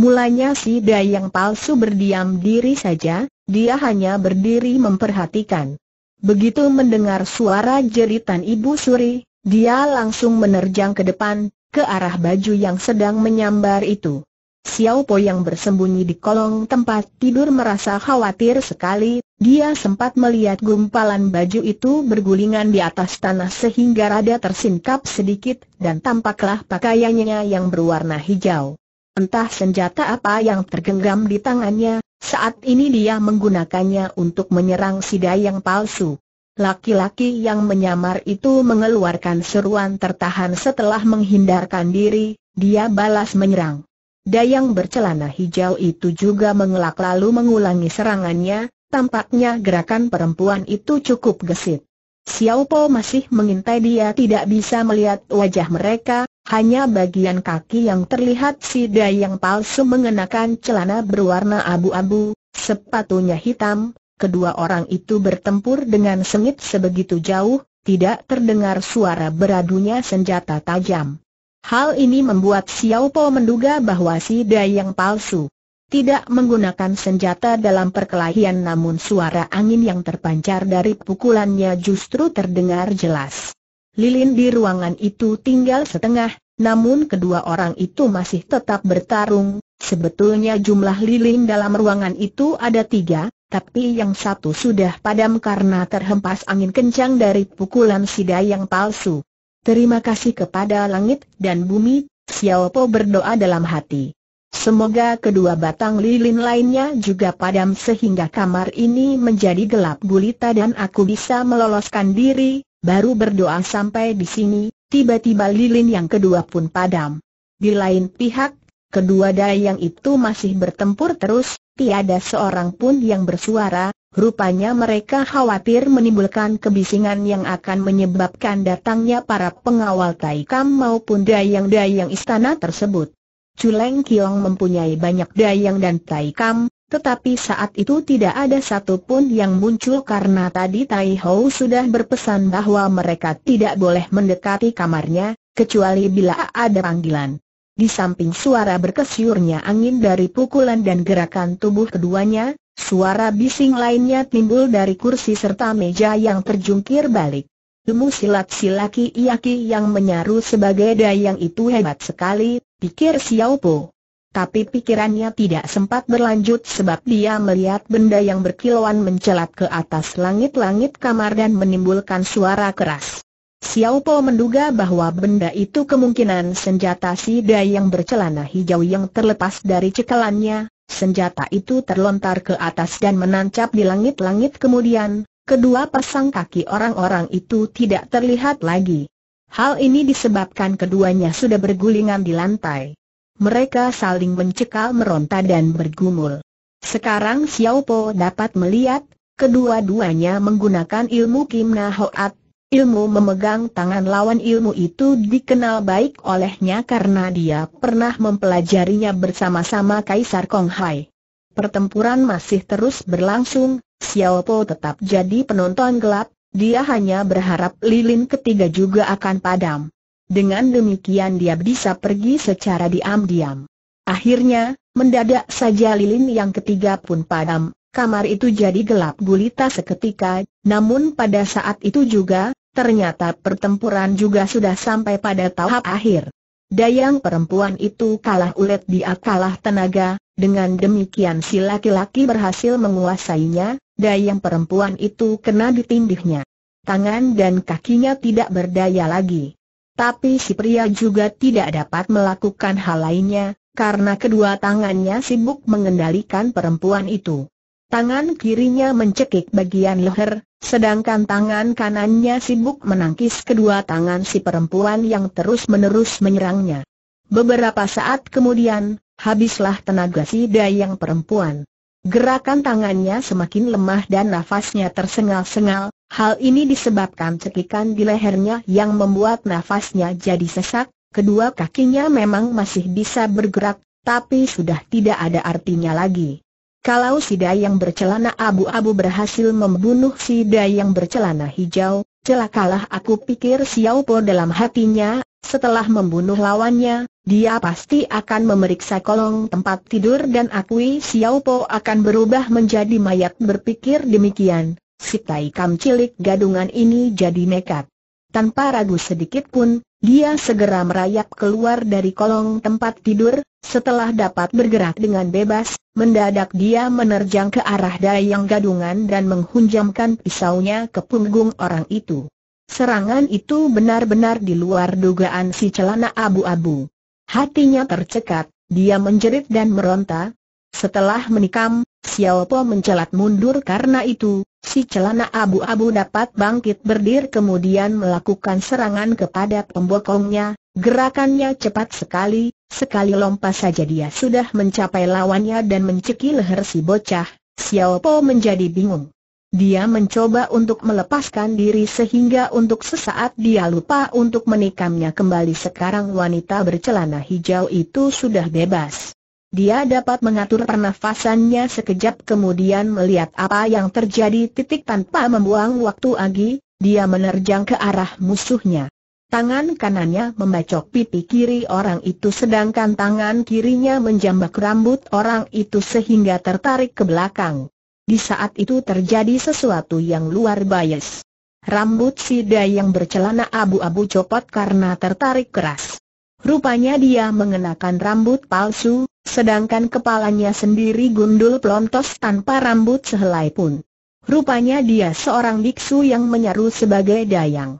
Mulanya si Dayang palsu berdiam diri saja, dia hanya berdiri memperhatikan. Begitu mendengar suara jeritan Ibu Suri, dia langsung menerjang ke depan, ke arah baju yang sedang menyambar itu. Xiao Po yang bersembunyi di kolong tempat tidur merasa khawatir sekali, dia sempat melihat gumpalan baju itu bergulingan di atas tanah sehingga rada tersingkap sedikit dan tampaklah pakaiannya yang berwarna hijau. Entah senjata apa yang tergenggam di tangannya, saat ini dia menggunakannya untuk menyerang si dayang palsu. Laki-laki yang menyamar itu mengeluarkan seruan tertahan setelah menghindarkan diri, dia balas menyerang. Dayang bercelana hijau itu juga mengelak lalu mengulangi serangannya, tampaknya gerakan perempuan itu cukup gesit. Xiao Po masih mengintai dia tidak bisa melihat wajah mereka, hanya bagian kaki yang terlihat si Dayang palsu mengenakan celana berwarna abu-abu, sepatunya hitam, kedua orang itu bertempur dengan sengit sebegitu jauh, tidak terdengar suara beradunya senjata tajam. Hal ini membuat Xiao Po menduga bahwa si Dayang palsu tidak menggunakan senjata dalam perkelahian namun suara angin yang terpancar dari pukulannya justru terdengar jelas. Lilin di ruangan itu tinggal setengah, namun kedua orang itu masih tetap bertarung. Sebetulnya jumlah lilin dalam ruangan itu ada tiga, tapi yang satu sudah padam karena terhempas angin kencang dari pukulan sida yang palsu. Terima kasih kepada langit dan bumi, Xiao Po berdoa dalam hati. Semoga kedua batang lilin lainnya juga padam sehingga kamar ini menjadi gelap gulita dan aku bisa meloloskan diri, Baru berdoa sampai di sini, tiba-tiba lilin yang kedua pun padam. Di lain pihak, kedua dayang itu masih bertempur terus, tiada seorang pun yang bersuara, rupanya mereka khawatir menimbulkan kebisingan yang akan menyebabkan datangnya para pengawal Taikam maupun dayang-dayang istana tersebut. Culeng Kiong mempunyai banyak dayang dan Taikam, tetapi saat itu tidak ada satupun yang muncul karena tadi Tai Ho sudah berpesan bahwa mereka tidak boleh mendekati kamarnya, kecuali bila ada panggilan. Di samping suara berkesyurnya angin dari pukulan dan gerakan tubuh keduanya, suara bising lainnya timbul dari kursi serta meja yang terjungkir balik. Ilmu silat si laki iaki yang menyaru sebagai dayang itu hebat sekali, pikir Xiao Po tapi pikirannya tidak sempat berlanjut sebab dia melihat benda yang berkilauan mencelat ke atas langit-langit kamar dan menimbulkan suara keras. Xiao Po menduga bahwa benda itu kemungkinan senjata si Dayang bercelana hijau yang terlepas dari cekalannya, senjata itu terlontar ke atas dan menancap di langit-langit kemudian, kedua pasang kaki orang-orang itu tidak terlihat lagi. Hal ini disebabkan keduanya sudah bergulingan di lantai. Mereka saling mencekal meronta dan bergumul. Sekarang Xiao Po dapat melihat, kedua-duanya menggunakan ilmu Kim Na Hoat. Ilmu memegang tangan lawan ilmu itu dikenal baik olehnya karena dia pernah mempelajarinya bersama-sama Kaisar Kong Hai. Pertempuran masih terus berlangsung, Xiao Po tetap jadi penonton gelap, dia hanya berharap lilin ketiga juga akan padam. Dengan demikian dia bisa pergi secara diam-diam. Akhirnya, mendadak saja lilin yang ketiga pun padam, kamar itu jadi gelap gulita seketika, namun pada saat itu juga, ternyata pertempuran juga sudah sampai pada tahap akhir. Dayang perempuan itu kalah ulet dia kalah tenaga, dengan demikian si laki-laki berhasil menguasainya, dayang perempuan itu kena ditindihnya. Tangan dan kakinya tidak berdaya lagi. Tapi si pria juga tidak dapat melakukan hal lainnya, karena kedua tangannya sibuk mengendalikan perempuan itu. Tangan kirinya mencekik bagian leher, sedangkan tangan kanannya sibuk menangkis kedua tangan si perempuan yang terus-menerus menyerangnya. Beberapa saat kemudian, habislah tenaga si dayang perempuan. Gerakan tangannya semakin lemah dan nafasnya tersengal-sengal, Hal ini disebabkan cekikan di lehernya yang membuat nafasnya jadi sesak, kedua kakinya memang masih bisa bergerak, tapi sudah tidak ada artinya lagi. Kalau si Dayang yang bercelana abu-abu berhasil membunuh si Dayang yang bercelana hijau, celakalah aku pikir Xiao Po dalam hatinya, setelah membunuh lawannya, dia pasti akan memeriksa kolong tempat tidur dan akui Xiao Po akan berubah menjadi mayat berpikir demikian si kam cilik gadungan ini jadi nekat. Tanpa ragu sedikit pun, dia segera merayap keluar dari kolong tempat tidur, setelah dapat bergerak dengan bebas, mendadak dia menerjang ke arah dayang gadungan dan menghunjamkan pisaunya ke punggung orang itu. Serangan itu benar-benar di luar dugaan si celana abu-abu. Hatinya tercekat, dia menjerit dan meronta. Setelah menikam, Xiao Po mencelat mundur karena itu, si celana abu-abu dapat bangkit berdiri kemudian melakukan serangan kepada pembokongnya, gerakannya cepat sekali, sekali lompat saja dia sudah mencapai lawannya dan mencekik leher si bocah, Xiao Po menjadi bingung. Dia mencoba untuk melepaskan diri sehingga untuk sesaat dia lupa untuk menikamnya kembali sekarang wanita bercelana hijau itu sudah bebas. Dia dapat mengatur pernafasannya sekejap kemudian melihat apa yang terjadi titik tanpa membuang waktu lagi, dia menerjang ke arah musuhnya. Tangan kanannya membacok pipi kiri orang itu sedangkan tangan kirinya menjambak rambut orang itu sehingga tertarik ke belakang. Di saat itu terjadi sesuatu yang luar bias. Rambut si Dayang yang bercelana abu-abu copot karena tertarik keras. Rupanya dia mengenakan rambut palsu, sedangkan kepalanya sendiri gundul pelontos tanpa rambut sehelai pun. Rupanya dia seorang biksu yang menyaru sebagai dayang.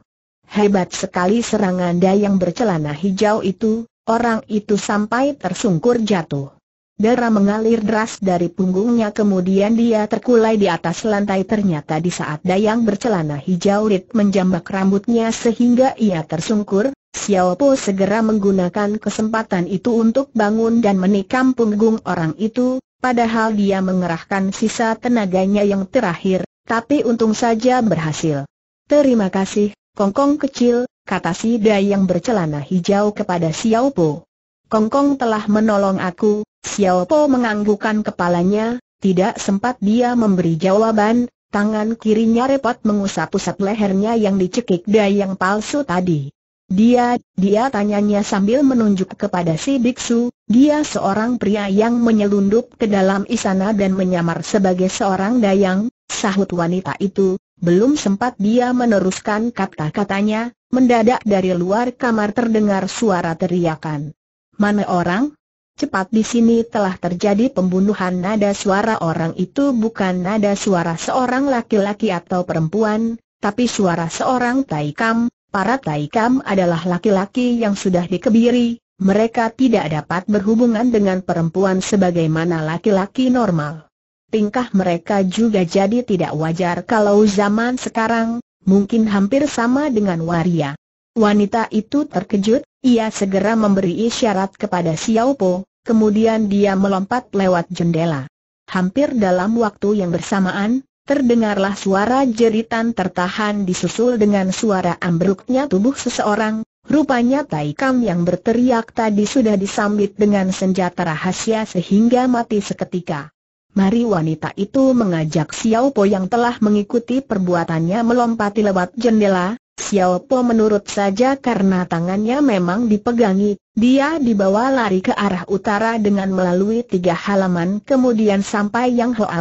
Hebat sekali serangan dayang bercelana hijau itu, orang itu sampai tersungkur jatuh. Darah mengalir deras dari punggungnya kemudian dia terkulai di atas lantai ternyata di saat dayang bercelana hijau Rit menjambak rambutnya sehingga ia tersungkur, Xiao Po segera menggunakan kesempatan itu untuk bangun dan menikam punggung orang itu, padahal dia mengerahkan sisa tenaganya yang terakhir, tapi untung saja berhasil. Terima kasih, Kongkong kecil, kata si Dai yang bercelana hijau kepada Xiao Po. Kongkong telah menolong aku, Xiao Po menganggukan kepalanya, tidak sempat dia memberi jawaban, tangan kirinya repot mengusap-usap lehernya yang dicekik Dai yang palsu tadi. Dia, dia tanyanya sambil menunjuk kepada si biksu, dia seorang pria yang menyelundup ke dalam istana dan menyamar sebagai seorang dayang, sahut wanita itu, belum sempat dia meneruskan kata-katanya, mendadak dari luar kamar terdengar suara teriakan. Mana orang? Cepat di sini telah terjadi pembunuhan nada suara orang itu bukan nada suara seorang laki-laki atau perempuan, tapi suara seorang taikam, Para Taikam adalah laki-laki yang sudah dikebiri, mereka tidak dapat berhubungan dengan perempuan sebagaimana laki-laki normal. Tingkah mereka juga jadi tidak wajar kalau zaman sekarang, mungkin hampir sama dengan waria. Wanita itu terkejut, ia segera memberi isyarat kepada Xiao Po, kemudian dia melompat lewat jendela. Hampir dalam waktu yang bersamaan, terdengarlah suara jeritan tertahan disusul dengan suara ambruknya tubuh seseorang, Rupanya Tai yang berteriak tadi sudah disambit dengan senjata rahasia sehingga mati seketika. Mari wanita itu mengajak Xiao Po yang telah mengikuti perbuatannya melompati lewat jendela. Xiao Po menurut saja karena tangannya memang dipegangi, dia dibawa lari ke arah utara dengan melalui tiga halaman kemudian sampai Yang Hoa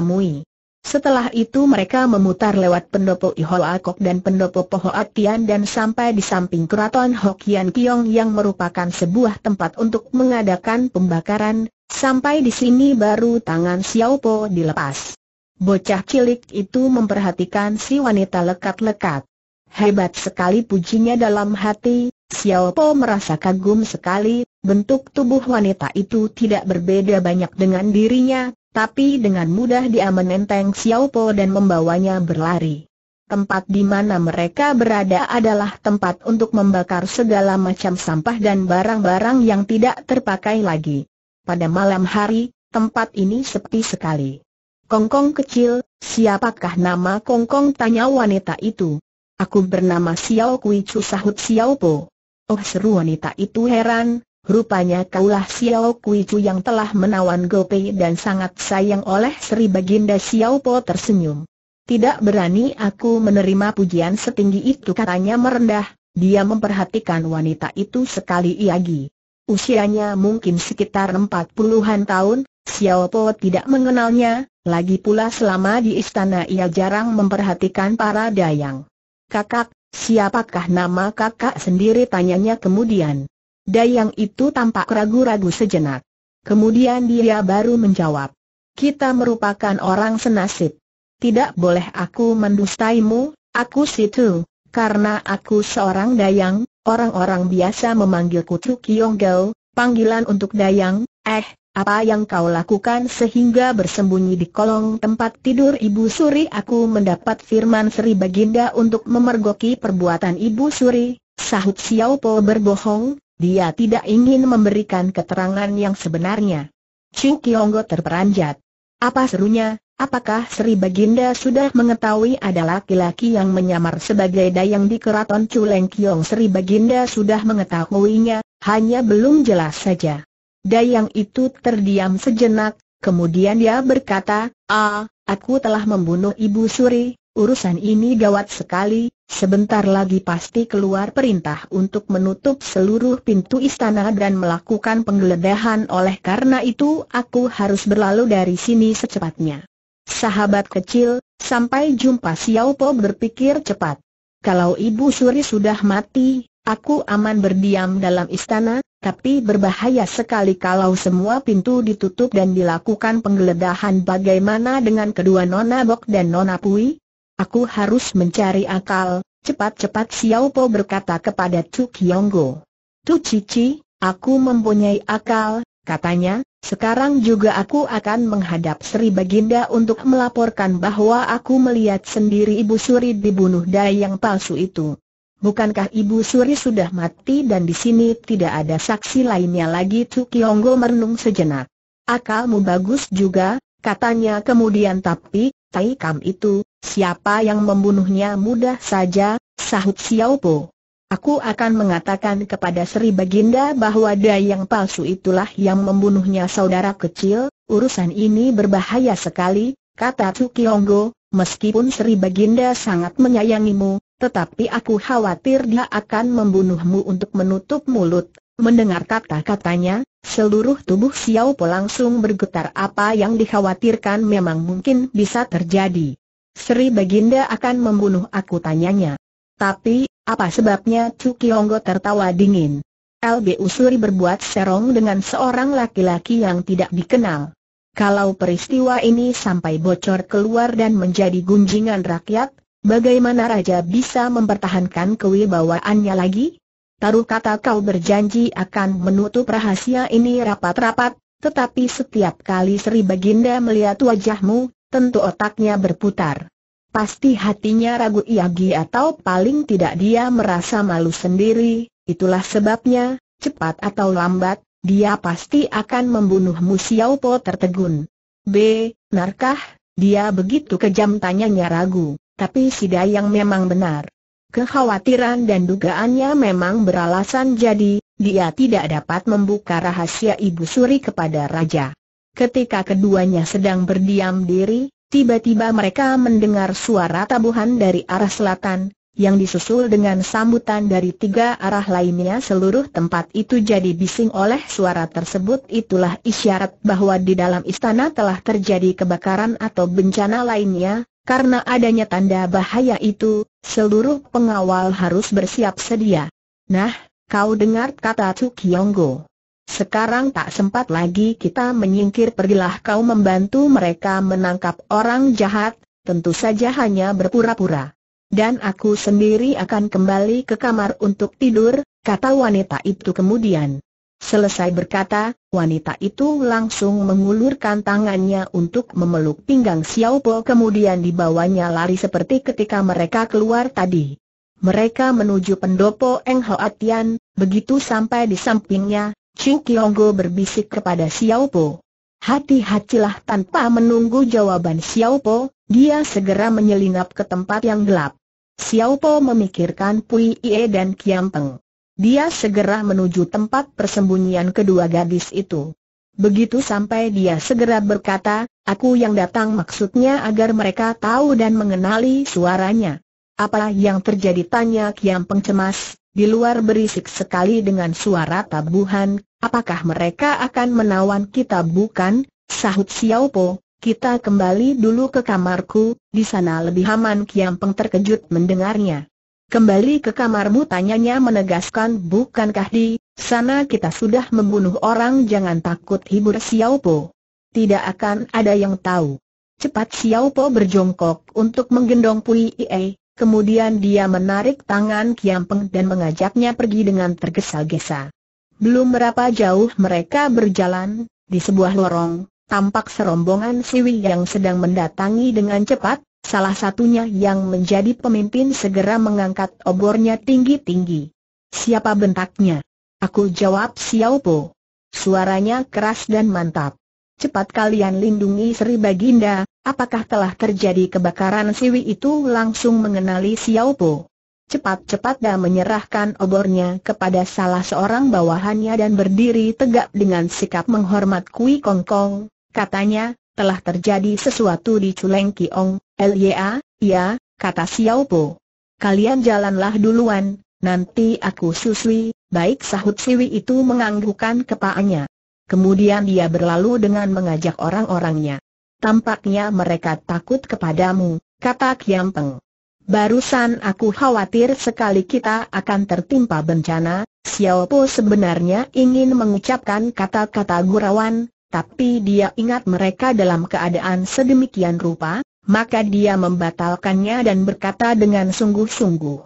setelah itu mereka memutar lewat pendopo Ihol Akok dan pendopo Poho Atian dan sampai di samping keraton Hokian Kiong yang merupakan sebuah tempat untuk mengadakan pembakaran, sampai di sini baru tangan Xiao Po dilepas. Bocah cilik itu memperhatikan si wanita lekat-lekat. Hebat sekali pujinya dalam hati, Xiao Po merasa kagum sekali, bentuk tubuh wanita itu tidak berbeda banyak dengan dirinya, tapi dengan mudah dia menenteng Po dan membawanya berlari. Tempat di mana mereka berada adalah tempat untuk membakar segala macam sampah dan barang-barang yang tidak terpakai lagi. Pada malam hari, tempat ini sepi sekali. Kongkong kecil, siapakah nama Kongkong tanya wanita itu? Aku bernama Xiao Kui Chu sahut Xiao Po. Oh seru wanita itu heran, Rupanya kaulah Xiao Kuicu yang telah menawan Gopei dan sangat sayang oleh Sri Baginda Xiao Po tersenyum. Tidak berani aku menerima pujian setinggi itu katanya merendah, dia memperhatikan wanita itu sekali lagi. Usianya mungkin sekitar empat puluhan tahun, Xiao Po tidak mengenalnya, lagi pula selama di istana ia jarang memperhatikan para dayang. Kakak, siapakah nama kakak sendiri tanyanya kemudian. Dayang itu tampak ragu-ragu sejenak. Kemudian dia baru menjawab. Kita merupakan orang senasib. Tidak boleh aku mendustaimu, aku situ. Karena aku seorang dayang, orang-orang biasa memanggilku kutu Gao, panggilan untuk dayang, eh, apa yang kau lakukan sehingga bersembunyi di kolong tempat tidur Ibu Suri aku mendapat firman Sri Baginda untuk memergoki perbuatan Ibu Suri, sahut Xiao Po berbohong, dia tidak ingin memberikan keterangan yang sebenarnya. Chu Kyonggo terperanjat. Apa serunya, apakah Sri Baginda sudah mengetahui ada laki-laki yang menyamar sebagai dayang di keraton Leng Kiong Sri Baginda sudah mengetahuinya, hanya belum jelas saja. Dayang itu terdiam sejenak, kemudian dia berkata, Ah, aku telah membunuh Ibu Suri, Urusan ini gawat sekali, sebentar lagi pasti keluar perintah untuk menutup seluruh pintu istana dan melakukan penggeledahan oleh karena itu aku harus berlalu dari sini secepatnya. Sahabat kecil, sampai jumpa Xiao Po berpikir cepat. Kalau Ibu Suri sudah mati, aku aman berdiam dalam istana, tapi berbahaya sekali kalau semua pintu ditutup dan dilakukan penggeledahan bagaimana dengan kedua Nona Bok dan Nona Pui? Aku harus mencari akal, cepat-cepat Xiao Po berkata kepada Chu Kionggo. Tu Cici, aku mempunyai akal, katanya, sekarang juga aku akan menghadap Sri Baginda untuk melaporkan bahwa aku melihat sendiri Ibu Suri dibunuh Dayang yang palsu itu. Bukankah Ibu Suri sudah mati dan di sini tidak ada saksi lainnya lagi? Chu Kionggo merenung sejenak. Akalmu bagus juga, katanya kemudian tapi, Tai Kam itu, siapa yang membunuhnya mudah saja, sahut Xiao Po. Aku akan mengatakan kepada Sri Baginda bahwa dayang palsu itulah yang membunuhnya saudara kecil, urusan ini berbahaya sekali, kata Tsukiyonggo, meskipun Sri Baginda sangat menyayangimu, tetapi aku khawatir dia akan membunuhmu untuk menutup mulut, Mendengar kata-katanya, seluruh tubuh Xiao Po langsung bergetar apa yang dikhawatirkan memang mungkin bisa terjadi. Sri Baginda akan membunuh aku tanyanya. Tapi, apa sebabnya Chu Kionggo tertawa dingin? LB Usuri berbuat serong dengan seorang laki-laki yang tidak dikenal. Kalau peristiwa ini sampai bocor keluar dan menjadi gunjingan rakyat, bagaimana Raja bisa mempertahankan kewibawaannya lagi? Taruh kata kau berjanji akan menutup rahasia ini rapat-rapat, tetapi setiap kali Sri Baginda melihat wajahmu, tentu otaknya berputar. Pasti hatinya ragu Iagi atau paling tidak dia merasa malu sendiri, itulah sebabnya, cepat atau lambat, dia pasti akan membunuhmu Xiao tertegun. B. Narkah, dia begitu kejam tanyanya ragu, tapi si Dayang memang benar. Kekhawatiran dan dugaannya memang beralasan jadi, dia tidak dapat membuka rahasia Ibu Suri kepada Raja. Ketika keduanya sedang berdiam diri, tiba-tiba mereka mendengar suara tabuhan dari arah selatan, yang disusul dengan sambutan dari tiga arah lainnya seluruh tempat itu jadi bising oleh suara tersebut itulah isyarat bahwa di dalam istana telah terjadi kebakaran atau bencana lainnya, karena adanya tanda bahaya itu, seluruh pengawal harus bersiap sedia. Nah, kau dengar kata Tsukiyonggo. Sekarang tak sempat lagi kita menyingkir pergilah kau membantu mereka menangkap orang jahat, tentu saja hanya berpura-pura. Dan aku sendiri akan kembali ke kamar untuk tidur, kata wanita itu kemudian. Selesai berkata, wanita itu langsung mengulurkan tangannya untuk memeluk pinggang Xiao Po kemudian dibawanya lari seperti ketika mereka keluar tadi. Mereka menuju pendopo Eng Hoa Atian. begitu sampai di sampingnya, Chu Kionggo berbisik kepada Xiao Po. Hati-hatilah tanpa menunggu jawaban Xiao Po, dia segera menyelinap ke tempat yang gelap. Xiao Po memikirkan Pui Ie dan Kiam Peng. Dia segera menuju tempat persembunyian kedua gadis itu. Begitu sampai dia segera berkata, aku yang datang maksudnya agar mereka tahu dan mengenali suaranya. Apa yang terjadi tanya Kiam Pengcemas. di luar berisik sekali dengan suara tabuhan, apakah mereka akan menawan kita bukan? Sahut Xiao Po, kita kembali dulu ke kamarku, di sana lebih aman Kiam Peng terkejut mendengarnya. Kembali ke kamarmu tanyanya menegaskan bukankah di sana kita sudah membunuh orang jangan takut hibur Xiao Po. Tidak akan ada yang tahu. Cepat Xiao Po berjongkok untuk menggendong Pui Ie, kemudian dia menarik tangan Kiam Peng dan mengajaknya pergi dengan tergesa-gesa. Belum berapa jauh mereka berjalan, di sebuah lorong, tampak serombongan siwi yang sedang mendatangi dengan cepat, Salah satunya yang menjadi pemimpin segera mengangkat obornya tinggi-tinggi. Siapa bentaknya? Aku jawab Xiaopo. Suaranya keras dan mantap. Cepat kalian lindungi Sri Baginda, apakah telah terjadi kebakaran Siwi itu langsung mengenali Xiaopo. Cepat-cepat dia menyerahkan obornya kepada salah seorang bawahannya dan berdiri tegak dengan sikap menghormat Kui Kong Kong, katanya, telah terjadi sesuatu di Culeng Kiong, Lya, ya, kata Xiao Po. Kalian jalanlah duluan, nanti aku susui, baik sahut Siwi itu menganggukan kepalanya. Kemudian dia berlalu dengan mengajak orang-orangnya. Tampaknya mereka takut kepadamu, kata Kiampeng. Barusan aku khawatir sekali kita akan tertimpa bencana, Xiao Po sebenarnya ingin mengucapkan kata-kata gurauan, tapi dia ingat mereka dalam keadaan sedemikian rupa, maka dia membatalkannya dan berkata dengan sungguh-sungguh.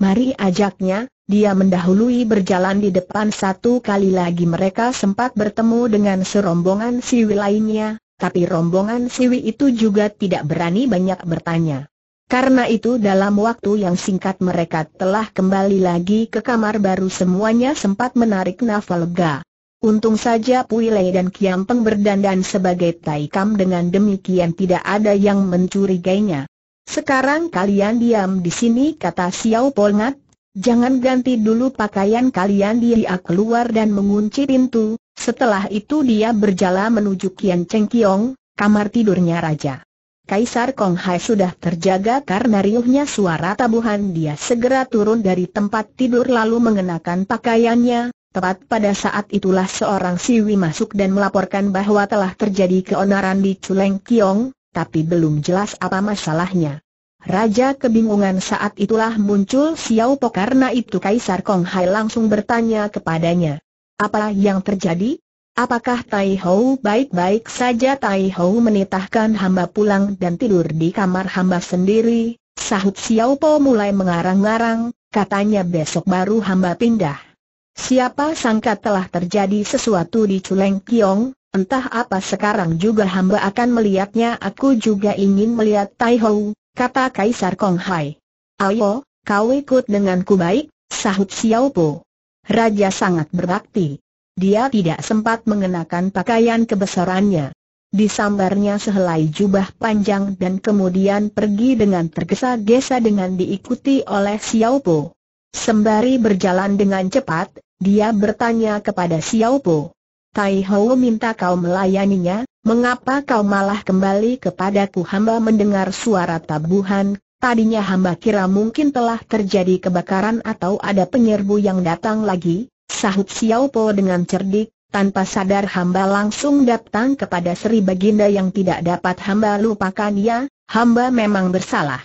Mari ajaknya, dia mendahului berjalan di depan satu kali lagi mereka sempat bertemu dengan serombongan siwi lainnya, tapi rombongan siwi itu juga tidak berani banyak bertanya. Karena itu dalam waktu yang singkat mereka telah kembali lagi ke kamar baru semuanya sempat menarik nafal lega. Untung saja Puilei dan Peng berdandan sebagai taikam dengan demikian tidak ada yang mencurigainya. Sekarang kalian diam di sini kata Xiao Polngat, jangan ganti dulu pakaian kalian dia keluar dan mengunci pintu, setelah itu dia berjalan menuju Kian Cheng Kiong, kamar tidurnya raja. Kaisar Kong Hai sudah terjaga karena riuhnya suara tabuhan dia segera turun dari tempat tidur lalu mengenakan pakaiannya, Tepat pada saat itulah seorang siwi masuk dan melaporkan bahwa telah terjadi keonaran di Culeng Kiong, tapi belum jelas apa masalahnya. Raja kebingungan saat itulah muncul Xiao Po karena itu Kaisar Kong Hai langsung bertanya kepadanya. Apa yang terjadi? Apakah Tai Hou baik-baik saja Tai Hou menitahkan hamba pulang dan tidur di kamar hamba sendiri? Sahut Xiao Po mulai mengarang-arang, katanya besok baru hamba pindah. Siapa sangka telah terjadi sesuatu di Culeng Kiong, entah apa sekarang juga hamba akan melihatnya aku juga ingin melihat Tai Ho, kata Kaisar Kong Hai. Ayo, kau ikut denganku baik, sahut Xiao Po. Raja sangat berbakti. Dia tidak sempat mengenakan pakaian kebesarannya. Disambarnya sehelai jubah panjang dan kemudian pergi dengan tergesa-gesa dengan diikuti oleh Xiao Po. Sembari berjalan dengan cepat, dia bertanya kepada Xiao Po. Tai Hou minta kau melayaninya, mengapa kau malah kembali kepadaku hamba mendengar suara tabuhan, tadinya hamba kira mungkin telah terjadi kebakaran atau ada penyerbu yang datang lagi, sahut Xiao Po dengan cerdik, tanpa sadar hamba langsung datang kepada Sri Baginda yang tidak dapat hamba lupakan ya, hamba memang bersalah.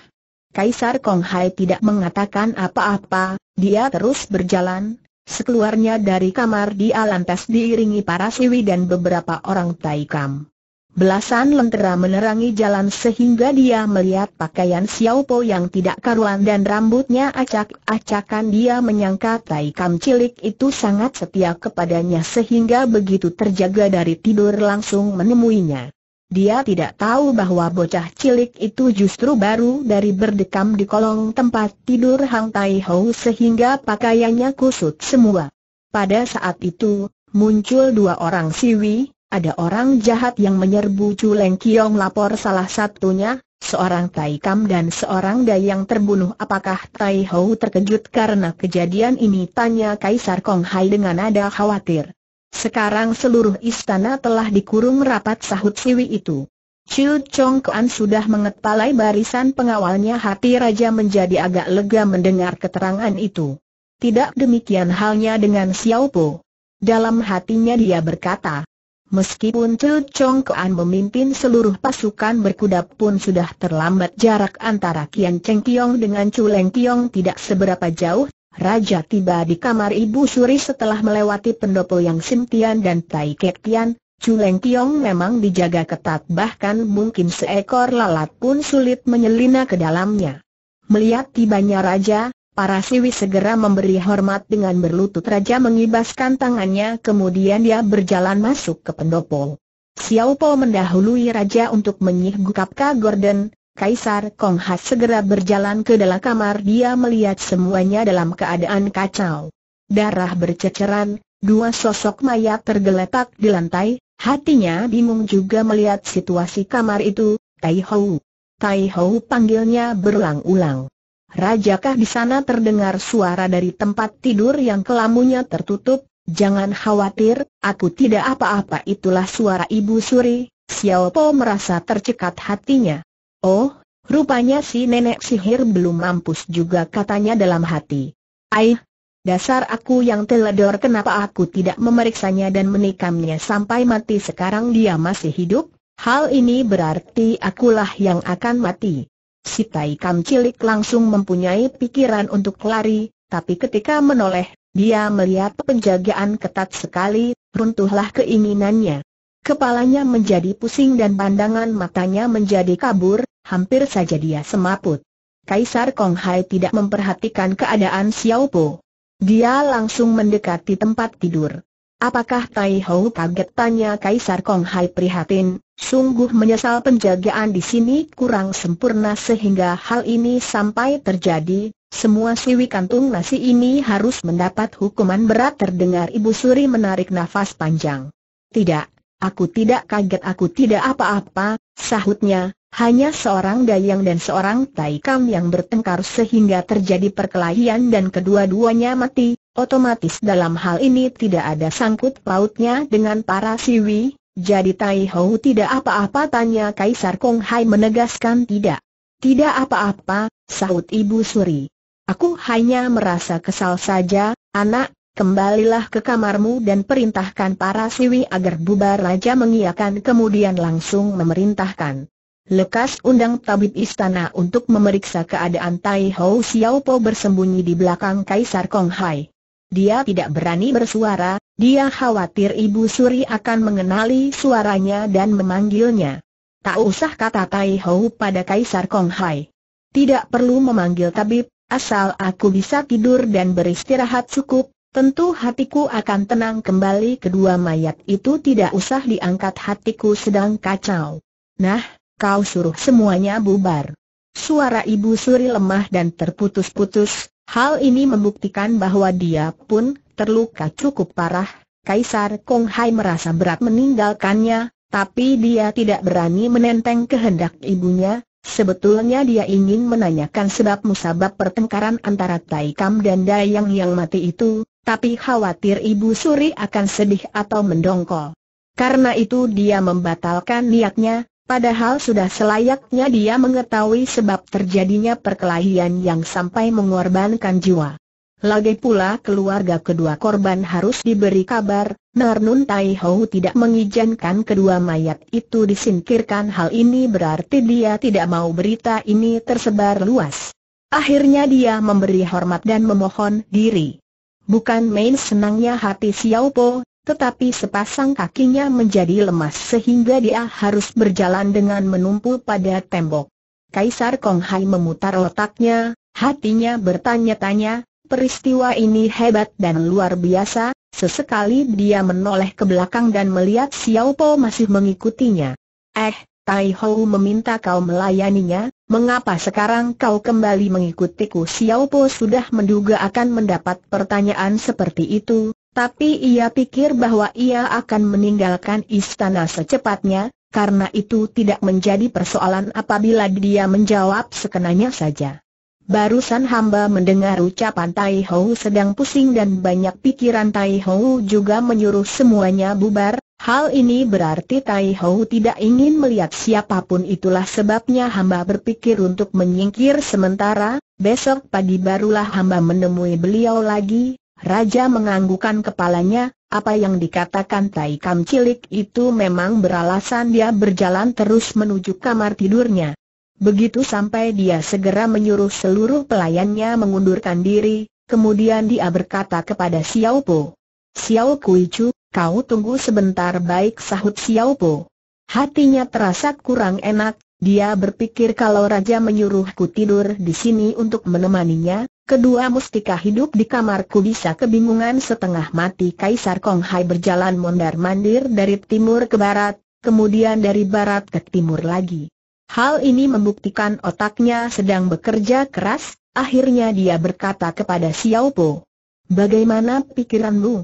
Kaisar Kong Hai tidak mengatakan apa-apa, dia terus berjalan, Sekeluarnya dari kamar dia lantas diiringi para siwi dan beberapa orang taikam. Belasan lentera menerangi jalan sehingga dia melihat pakaian Xiao Po yang tidak karuan dan rambutnya acak-acakan dia menyangka Taikam cilik itu sangat setia kepadanya sehingga begitu terjaga dari tidur langsung menemuinya. Dia tidak tahu bahwa bocah cilik itu justru baru dari berdekam di kolong tempat tidur Hang Tai Ho sehingga pakaiannya kusut semua. Pada saat itu, muncul dua orang siwi, ada orang jahat yang menyerbu Chu Leng Kiong lapor salah satunya, seorang Tai Kam dan seorang Dayang terbunuh. Apakah Tai Ho terkejut karena kejadian ini? Tanya Kaisar Kong Hai dengan nada khawatir. Sekarang seluruh istana telah dikurung rapat sahut siwi itu. Chiu Chong Kuan sudah mengetalai barisan pengawalnya hati raja menjadi agak lega mendengar keterangan itu. Tidak demikian halnya dengan Xiao Po. Dalam hatinya dia berkata, meskipun Chiu Chong Kuan memimpin seluruh pasukan berkuda pun sudah terlambat jarak antara Kian Cheng Kiong dengan Chu Leng Kiong tidak seberapa jauh, Raja tiba di kamar Ibu Suri setelah melewati pendopo yang Simtian dan Tai Kek Tian, Culeng Tiong memang dijaga ketat bahkan mungkin seekor lalat pun sulit menyelinap ke dalamnya. Melihat tibanya Raja, para siwi segera memberi hormat dengan berlutut Raja mengibaskan tangannya kemudian dia berjalan masuk ke pendopo. Xiao Po mendahului Raja untuk menyihgukapka Gordon, Kaisar Ha segera berjalan ke dalam kamar dia melihat semuanya dalam keadaan kacau. Darah berceceran, dua sosok mayat tergeletak di lantai, hatinya bingung juga melihat situasi kamar itu, Tai Hou. Tai Hou panggilnya berulang-ulang. Rajakah di sana terdengar suara dari tempat tidur yang kelamunya tertutup, jangan khawatir, aku tidak apa-apa itulah suara ibu suri, Xiao Po merasa tercekat hatinya. Oh, rupanya si nenek sihir belum mampus juga katanya dalam hati. Aih, dasar aku yang teledor kenapa aku tidak memeriksanya dan menikamnya sampai mati sekarang dia masih hidup? Hal ini berarti akulah yang akan mati. Si Tai cilik langsung mempunyai pikiran untuk lari, tapi ketika menoleh, dia melihat penjagaan ketat sekali, runtuhlah keinginannya. Kepalanya menjadi pusing dan pandangan matanya menjadi kabur, hampir saja dia semaput. Kaisar Kong Hai tidak memperhatikan keadaan Xiao Po. Dia langsung mendekati tempat tidur. Apakah Tai Hou kaget tanya Kaisar Kong Hai prihatin, sungguh menyesal penjagaan di sini kurang sempurna sehingga hal ini sampai terjadi, semua siwi kantung nasi ini harus mendapat hukuman berat terdengar Ibu Suri menarik nafas panjang. Tidak, aku tidak kaget aku tidak apa-apa, sahutnya, hanya seorang Dayang dan seorang taikam yang bertengkar sehingga terjadi perkelahian dan kedua-duanya mati, otomatis dalam hal ini tidak ada sangkut pautnya dengan para siwi, jadi Tai Hou tidak apa-apa tanya Kaisar Kong Hai menegaskan tidak. Tidak apa-apa, sahut Ibu Suri. Aku hanya merasa kesal saja, anak, kembalilah ke kamarmu dan perintahkan para siwi agar bubar raja mengiakan kemudian langsung memerintahkan. Lekas undang tabib istana untuk memeriksa keadaan Tai Xiao Po bersembunyi di belakang Kaisar Kong Hai. Dia tidak berani bersuara, dia khawatir Ibu Suri akan mengenali suaranya dan memanggilnya. Tak usah kata Tai Ho pada Kaisar Kong Hai. Tidak perlu memanggil tabib, asal aku bisa tidur dan beristirahat cukup, tentu hatiku akan tenang kembali kedua mayat itu tidak usah diangkat hatiku sedang kacau. Nah, kau suruh semuanya bubar. Suara ibu suri lemah dan terputus-putus, hal ini membuktikan bahwa dia pun terluka cukup parah. Kaisar Kong Hai merasa berat meninggalkannya, tapi dia tidak berani menenteng kehendak ibunya. Sebetulnya dia ingin menanyakan sebab musabab pertengkaran antara Tai Kam dan Dayang yang mati itu, tapi khawatir ibu Suri akan sedih atau mendongkol. Karena itu dia membatalkan niatnya, Padahal sudah selayaknya dia mengetahui sebab terjadinya perkelahian yang sampai mengorbankan jiwa. Lagi pula keluarga kedua korban harus diberi kabar, Narnun Tai Hou tidak mengizinkan kedua mayat itu disingkirkan hal ini berarti dia tidak mau berita ini tersebar luas. Akhirnya dia memberi hormat dan memohon diri. Bukan main senangnya hati Xiao Po, tetapi sepasang kakinya menjadi lemas sehingga dia harus berjalan dengan menumpul pada tembok. Kaisar Kong Hai memutar otaknya, hatinya bertanya-tanya, peristiwa ini hebat dan luar biasa, sesekali dia menoleh ke belakang dan melihat Xiao Po masih mengikutinya. Eh, Tai Hou meminta kau melayaninya, mengapa sekarang kau kembali mengikutiku? Xiao Po sudah menduga akan mendapat pertanyaan seperti itu, tapi ia pikir bahwa ia akan meninggalkan istana secepatnya, karena itu tidak menjadi persoalan apabila dia menjawab sekenanya saja. Barusan hamba mendengar ucapan Tai Hou sedang pusing dan banyak pikiran Tai Hou juga menyuruh semuanya bubar, hal ini berarti Tai Hou tidak ingin melihat siapapun itulah sebabnya hamba berpikir untuk menyingkir sementara, besok pagi barulah hamba menemui beliau lagi, Raja menganggukan kepalanya, apa yang dikatakan Tai Kam Cilik itu memang beralasan dia berjalan terus menuju kamar tidurnya. Begitu sampai dia segera menyuruh seluruh pelayannya mengundurkan diri, kemudian dia berkata kepada Xiao Po. Xiao Kui Chu, kau tunggu sebentar baik sahut Xiao Po. Hatinya terasa kurang enak, dia berpikir kalau Raja menyuruhku tidur di sini untuk menemaninya, kedua mustika hidup di kamarku bisa kebingungan setengah mati Kaisar Kong Hai berjalan mondar-mandir dari timur ke barat, kemudian dari barat ke timur lagi. Hal ini membuktikan otaknya sedang bekerja keras, akhirnya dia berkata kepada Xiao Po. Bagaimana pikiranmu?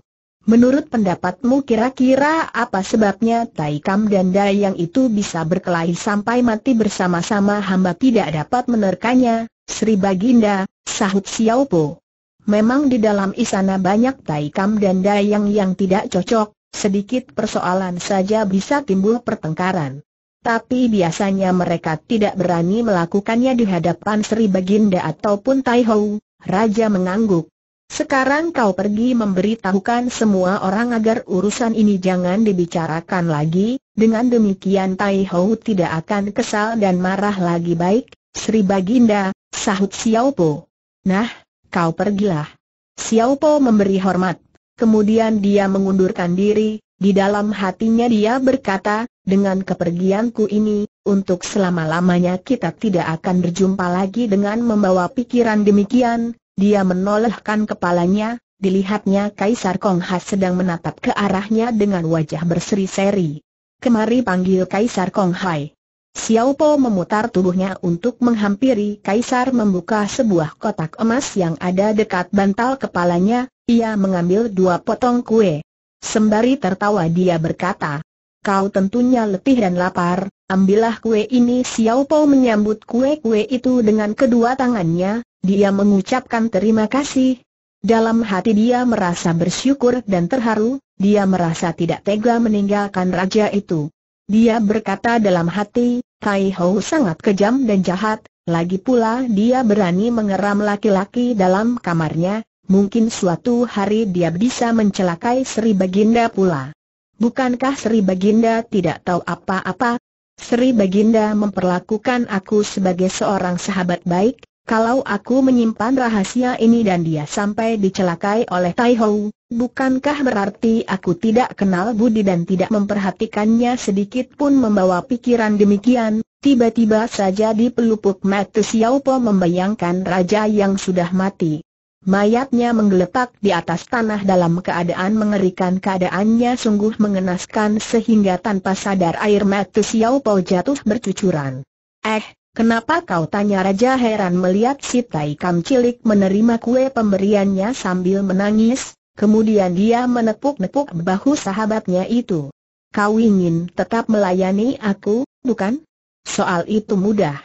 Menurut pendapatmu kira-kira apa sebabnya Tai Kam dan Dayang itu bisa berkelahi sampai mati bersama-sama hamba tidak dapat menerkanya, Sri Baginda, sahut Xiao Po. Memang di dalam istana banyak Tai Kam dan Dayang yang tidak cocok, sedikit persoalan saja bisa timbul pertengkaran. Tapi biasanya mereka tidak berani melakukannya di hadapan Sri Baginda ataupun Tai Hou. Raja mengangguk. Sekarang kau pergi memberitahukan semua orang agar urusan ini jangan dibicarakan lagi, dengan demikian Tai Hou tidak akan kesal dan marah lagi baik, Sri Baginda, sahut Xiao Po. Nah, kau pergilah. Xiao Po memberi hormat. Kemudian dia mengundurkan diri, di dalam hatinya dia berkata, dengan kepergianku ini, untuk selama-lamanya kita tidak akan berjumpa lagi dengan membawa pikiran demikian, dia menolehkan kepalanya, dilihatnya Kaisar Kong Ha sedang menatap ke arahnya dengan wajah berseri-seri. Kemari panggil Kaisar Kong Hai. Xiao Po memutar tubuhnya untuk menghampiri Kaisar membuka sebuah kotak emas yang ada dekat bantal kepalanya, ia mengambil dua potong kue. Sembari tertawa dia berkata, Kau tentunya letih dan lapar, ambillah kue ini Xiao Po menyambut kue-kue itu dengan kedua tangannya, dia mengucapkan terima kasih. Dalam hati dia merasa bersyukur dan terharu, dia merasa tidak tega meninggalkan raja itu. Dia berkata dalam hati, Tai Ho sangat kejam dan jahat, lagi pula dia berani mengeram laki-laki dalam kamarnya, mungkin suatu hari dia bisa mencelakai Sri Baginda pula. Bukankah Sri Baginda tidak tahu apa-apa? Sri Baginda memperlakukan aku sebagai seorang sahabat baik, kalau aku menyimpan rahasia ini dan dia sampai dicelakai oleh Tai Hou, bukankah berarti aku tidak kenal Budi dan tidak memperhatikannya sedikit pun membawa pikiran demikian? Tiba-tiba saja di pelupuk mata Xiao Po membayangkan raja yang sudah mati. Mayatnya menggeletak di atas tanah dalam keadaan mengerikan keadaannya sungguh mengenaskan sehingga tanpa sadar air mata Xiao Po jatuh bercucuran. Eh, Kenapa kau tanya Raja heran melihat si Tai Kam cilik menerima kue pemberiannya sambil menangis, kemudian dia menepuk-nepuk bahu sahabatnya itu. Kau ingin tetap melayani aku, bukan? Soal itu mudah.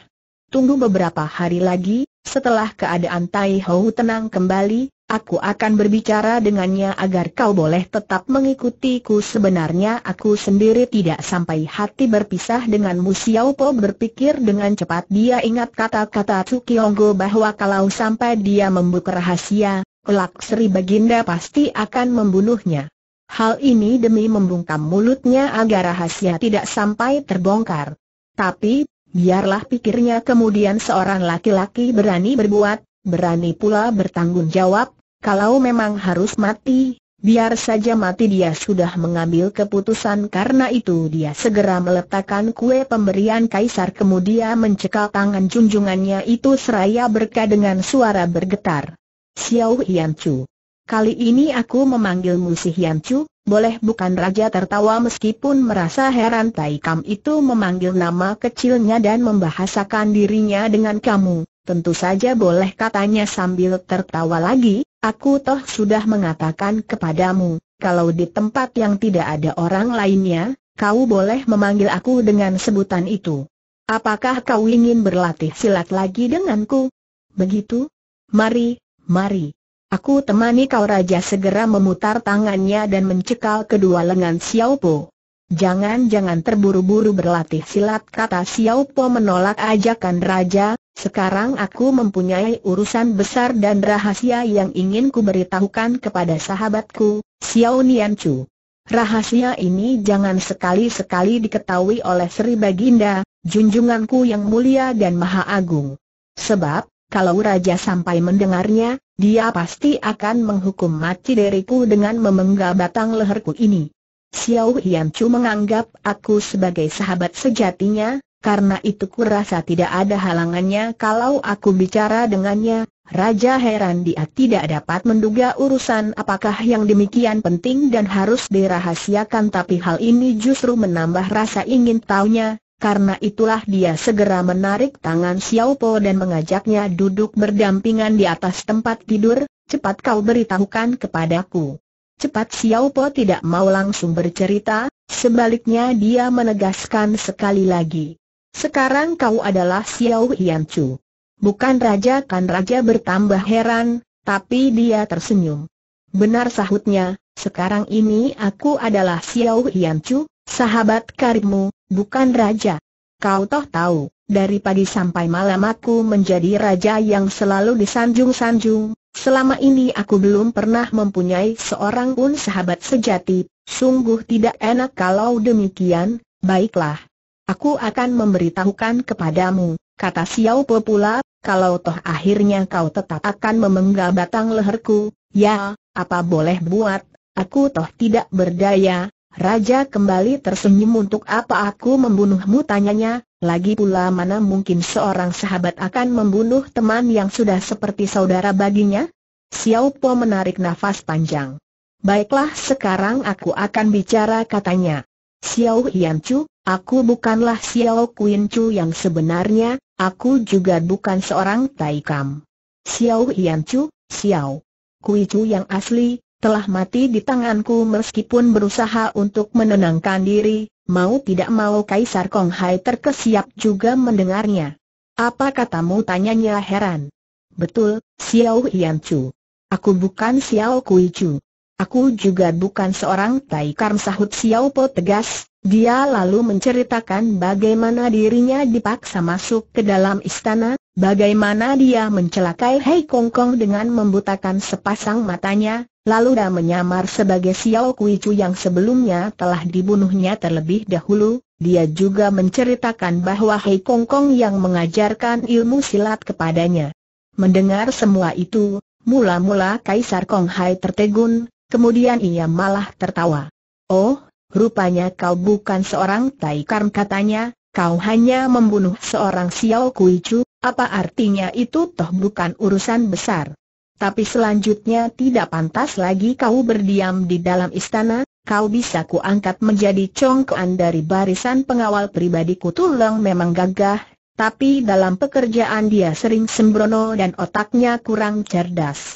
Tunggu beberapa hari lagi, setelah keadaan Tai Hou tenang kembali, Aku akan berbicara dengannya agar kau boleh tetap mengikutiku Sebenarnya aku sendiri tidak sampai hati berpisah denganmu Xiao Po berpikir dengan cepat Dia ingat kata-kata Tsukionggo bahwa kalau sampai dia membuka rahasia, kelak Sri Baginda pasti akan membunuhnya Hal ini demi membungkam mulutnya agar rahasia tidak sampai terbongkar Tapi, biarlah pikirnya kemudian seorang laki-laki berani berbuat berani pula bertanggung jawab, kalau memang harus mati, biar saja mati dia sudah mengambil keputusan karena itu dia segera meletakkan kue pemberian kaisar kemudian mencekal tangan junjungannya itu seraya berkah dengan suara bergetar. Xiao Hian Chu. Kali ini aku memanggilmu si Hian Chu, boleh bukan Raja tertawa meskipun merasa heran Tai Kam itu memanggil nama kecilnya dan membahasakan dirinya dengan kamu. Tentu saja boleh katanya sambil tertawa lagi, aku toh sudah mengatakan kepadamu, kalau di tempat yang tidak ada orang lainnya, kau boleh memanggil aku dengan sebutan itu. Apakah kau ingin berlatih silat lagi denganku? Begitu? Mari, mari. Aku temani kau raja segera memutar tangannya dan mencekal kedua lengan Xiao Xiaopo. Jangan-jangan terburu-buru berlatih silat kata Xiao Po menolak ajakan raja, sekarang aku mempunyai urusan besar dan rahasia yang ingin ku beritahukan kepada sahabatku, Xiao Nian Chu. Rahasia ini jangan sekali-sekali diketahui oleh Sri Baginda, junjunganku yang mulia dan maha agung. Sebab, kalau raja sampai mendengarnya, dia pasti akan menghukum mati diriku dengan memenggal batang leherku ini. Xiao Hian Chu menganggap aku sebagai sahabat sejatinya, karena itu kurasa tidak ada halangannya kalau aku bicara dengannya. Raja heran dia tidak dapat menduga urusan apakah yang demikian penting dan harus dirahasiakan tapi hal ini justru menambah rasa ingin taunya, karena itulah dia segera menarik tangan Xiao Po dan mengajaknya duduk berdampingan di atas tempat tidur, cepat kau beritahukan kepadaku. Cepat Xiao Po tidak mau langsung bercerita, sebaliknya dia menegaskan sekali lagi. Sekarang kau adalah Xiao Hian Chu. Bukan raja kan raja bertambah heran, tapi dia tersenyum. Benar sahutnya, sekarang ini aku adalah Xiao Hian Chu, sahabat karibmu, bukan raja. Kau toh tahu, dari pagi sampai malam aku menjadi raja yang selalu disanjung-sanjung, Selama ini aku belum pernah mempunyai seorang pun sahabat sejati, sungguh tidak enak kalau demikian, baiklah. Aku akan memberitahukan kepadamu, kata Xiao Po pula, kalau toh akhirnya kau tetap akan memenggal batang leherku, ya, apa boleh buat, aku toh tidak berdaya. Raja kembali tersenyum untuk apa aku membunuhmu tanyanya, lagi pula mana mungkin seorang sahabat akan membunuh teman yang sudah seperti saudara baginya? Xiao Po menarik nafas panjang. Baiklah sekarang aku akan bicara katanya. Xiao Hian Chu, aku bukanlah Xiao Qin Chu yang sebenarnya, aku juga bukan seorang Taikam. Xiao Hian Chu, Xiao Kui Chu yang asli, telah mati di tanganku meskipun berusaha untuk menenangkan diri, mau tidak mau Kaisar Kong Hai terkesiap juga mendengarnya. Apa katamu tanyanya heran. Betul, Xiao Yan Chu. Aku bukan Xiao Kui Chu. Aku juga bukan seorang Tai Karm sahut Xiao Po tegas, dia lalu menceritakan bagaimana dirinya dipaksa masuk ke dalam istana, bagaimana dia mencelakai Hei Kong Kong dengan membutakan sepasang matanya, Lalu dia menyamar sebagai Xiao Kui Chu yang sebelumnya telah dibunuhnya terlebih dahulu, dia juga menceritakan bahwa Hei Kong Kong yang mengajarkan ilmu silat kepadanya. Mendengar semua itu, mula-mula Kaisar Kong Hai tertegun, kemudian ia malah tertawa. Oh, rupanya kau bukan seorang Taikar katanya, kau hanya membunuh seorang Xiao Kui Chu, apa artinya itu toh bukan urusan besar. Tapi selanjutnya tidak pantas lagi kau berdiam di dalam istana, kau bisa kuangkat menjadi congkoan dari barisan pengawal pribadiku Tulang memang gagah, tapi dalam pekerjaan dia sering sembrono dan otaknya kurang cerdas.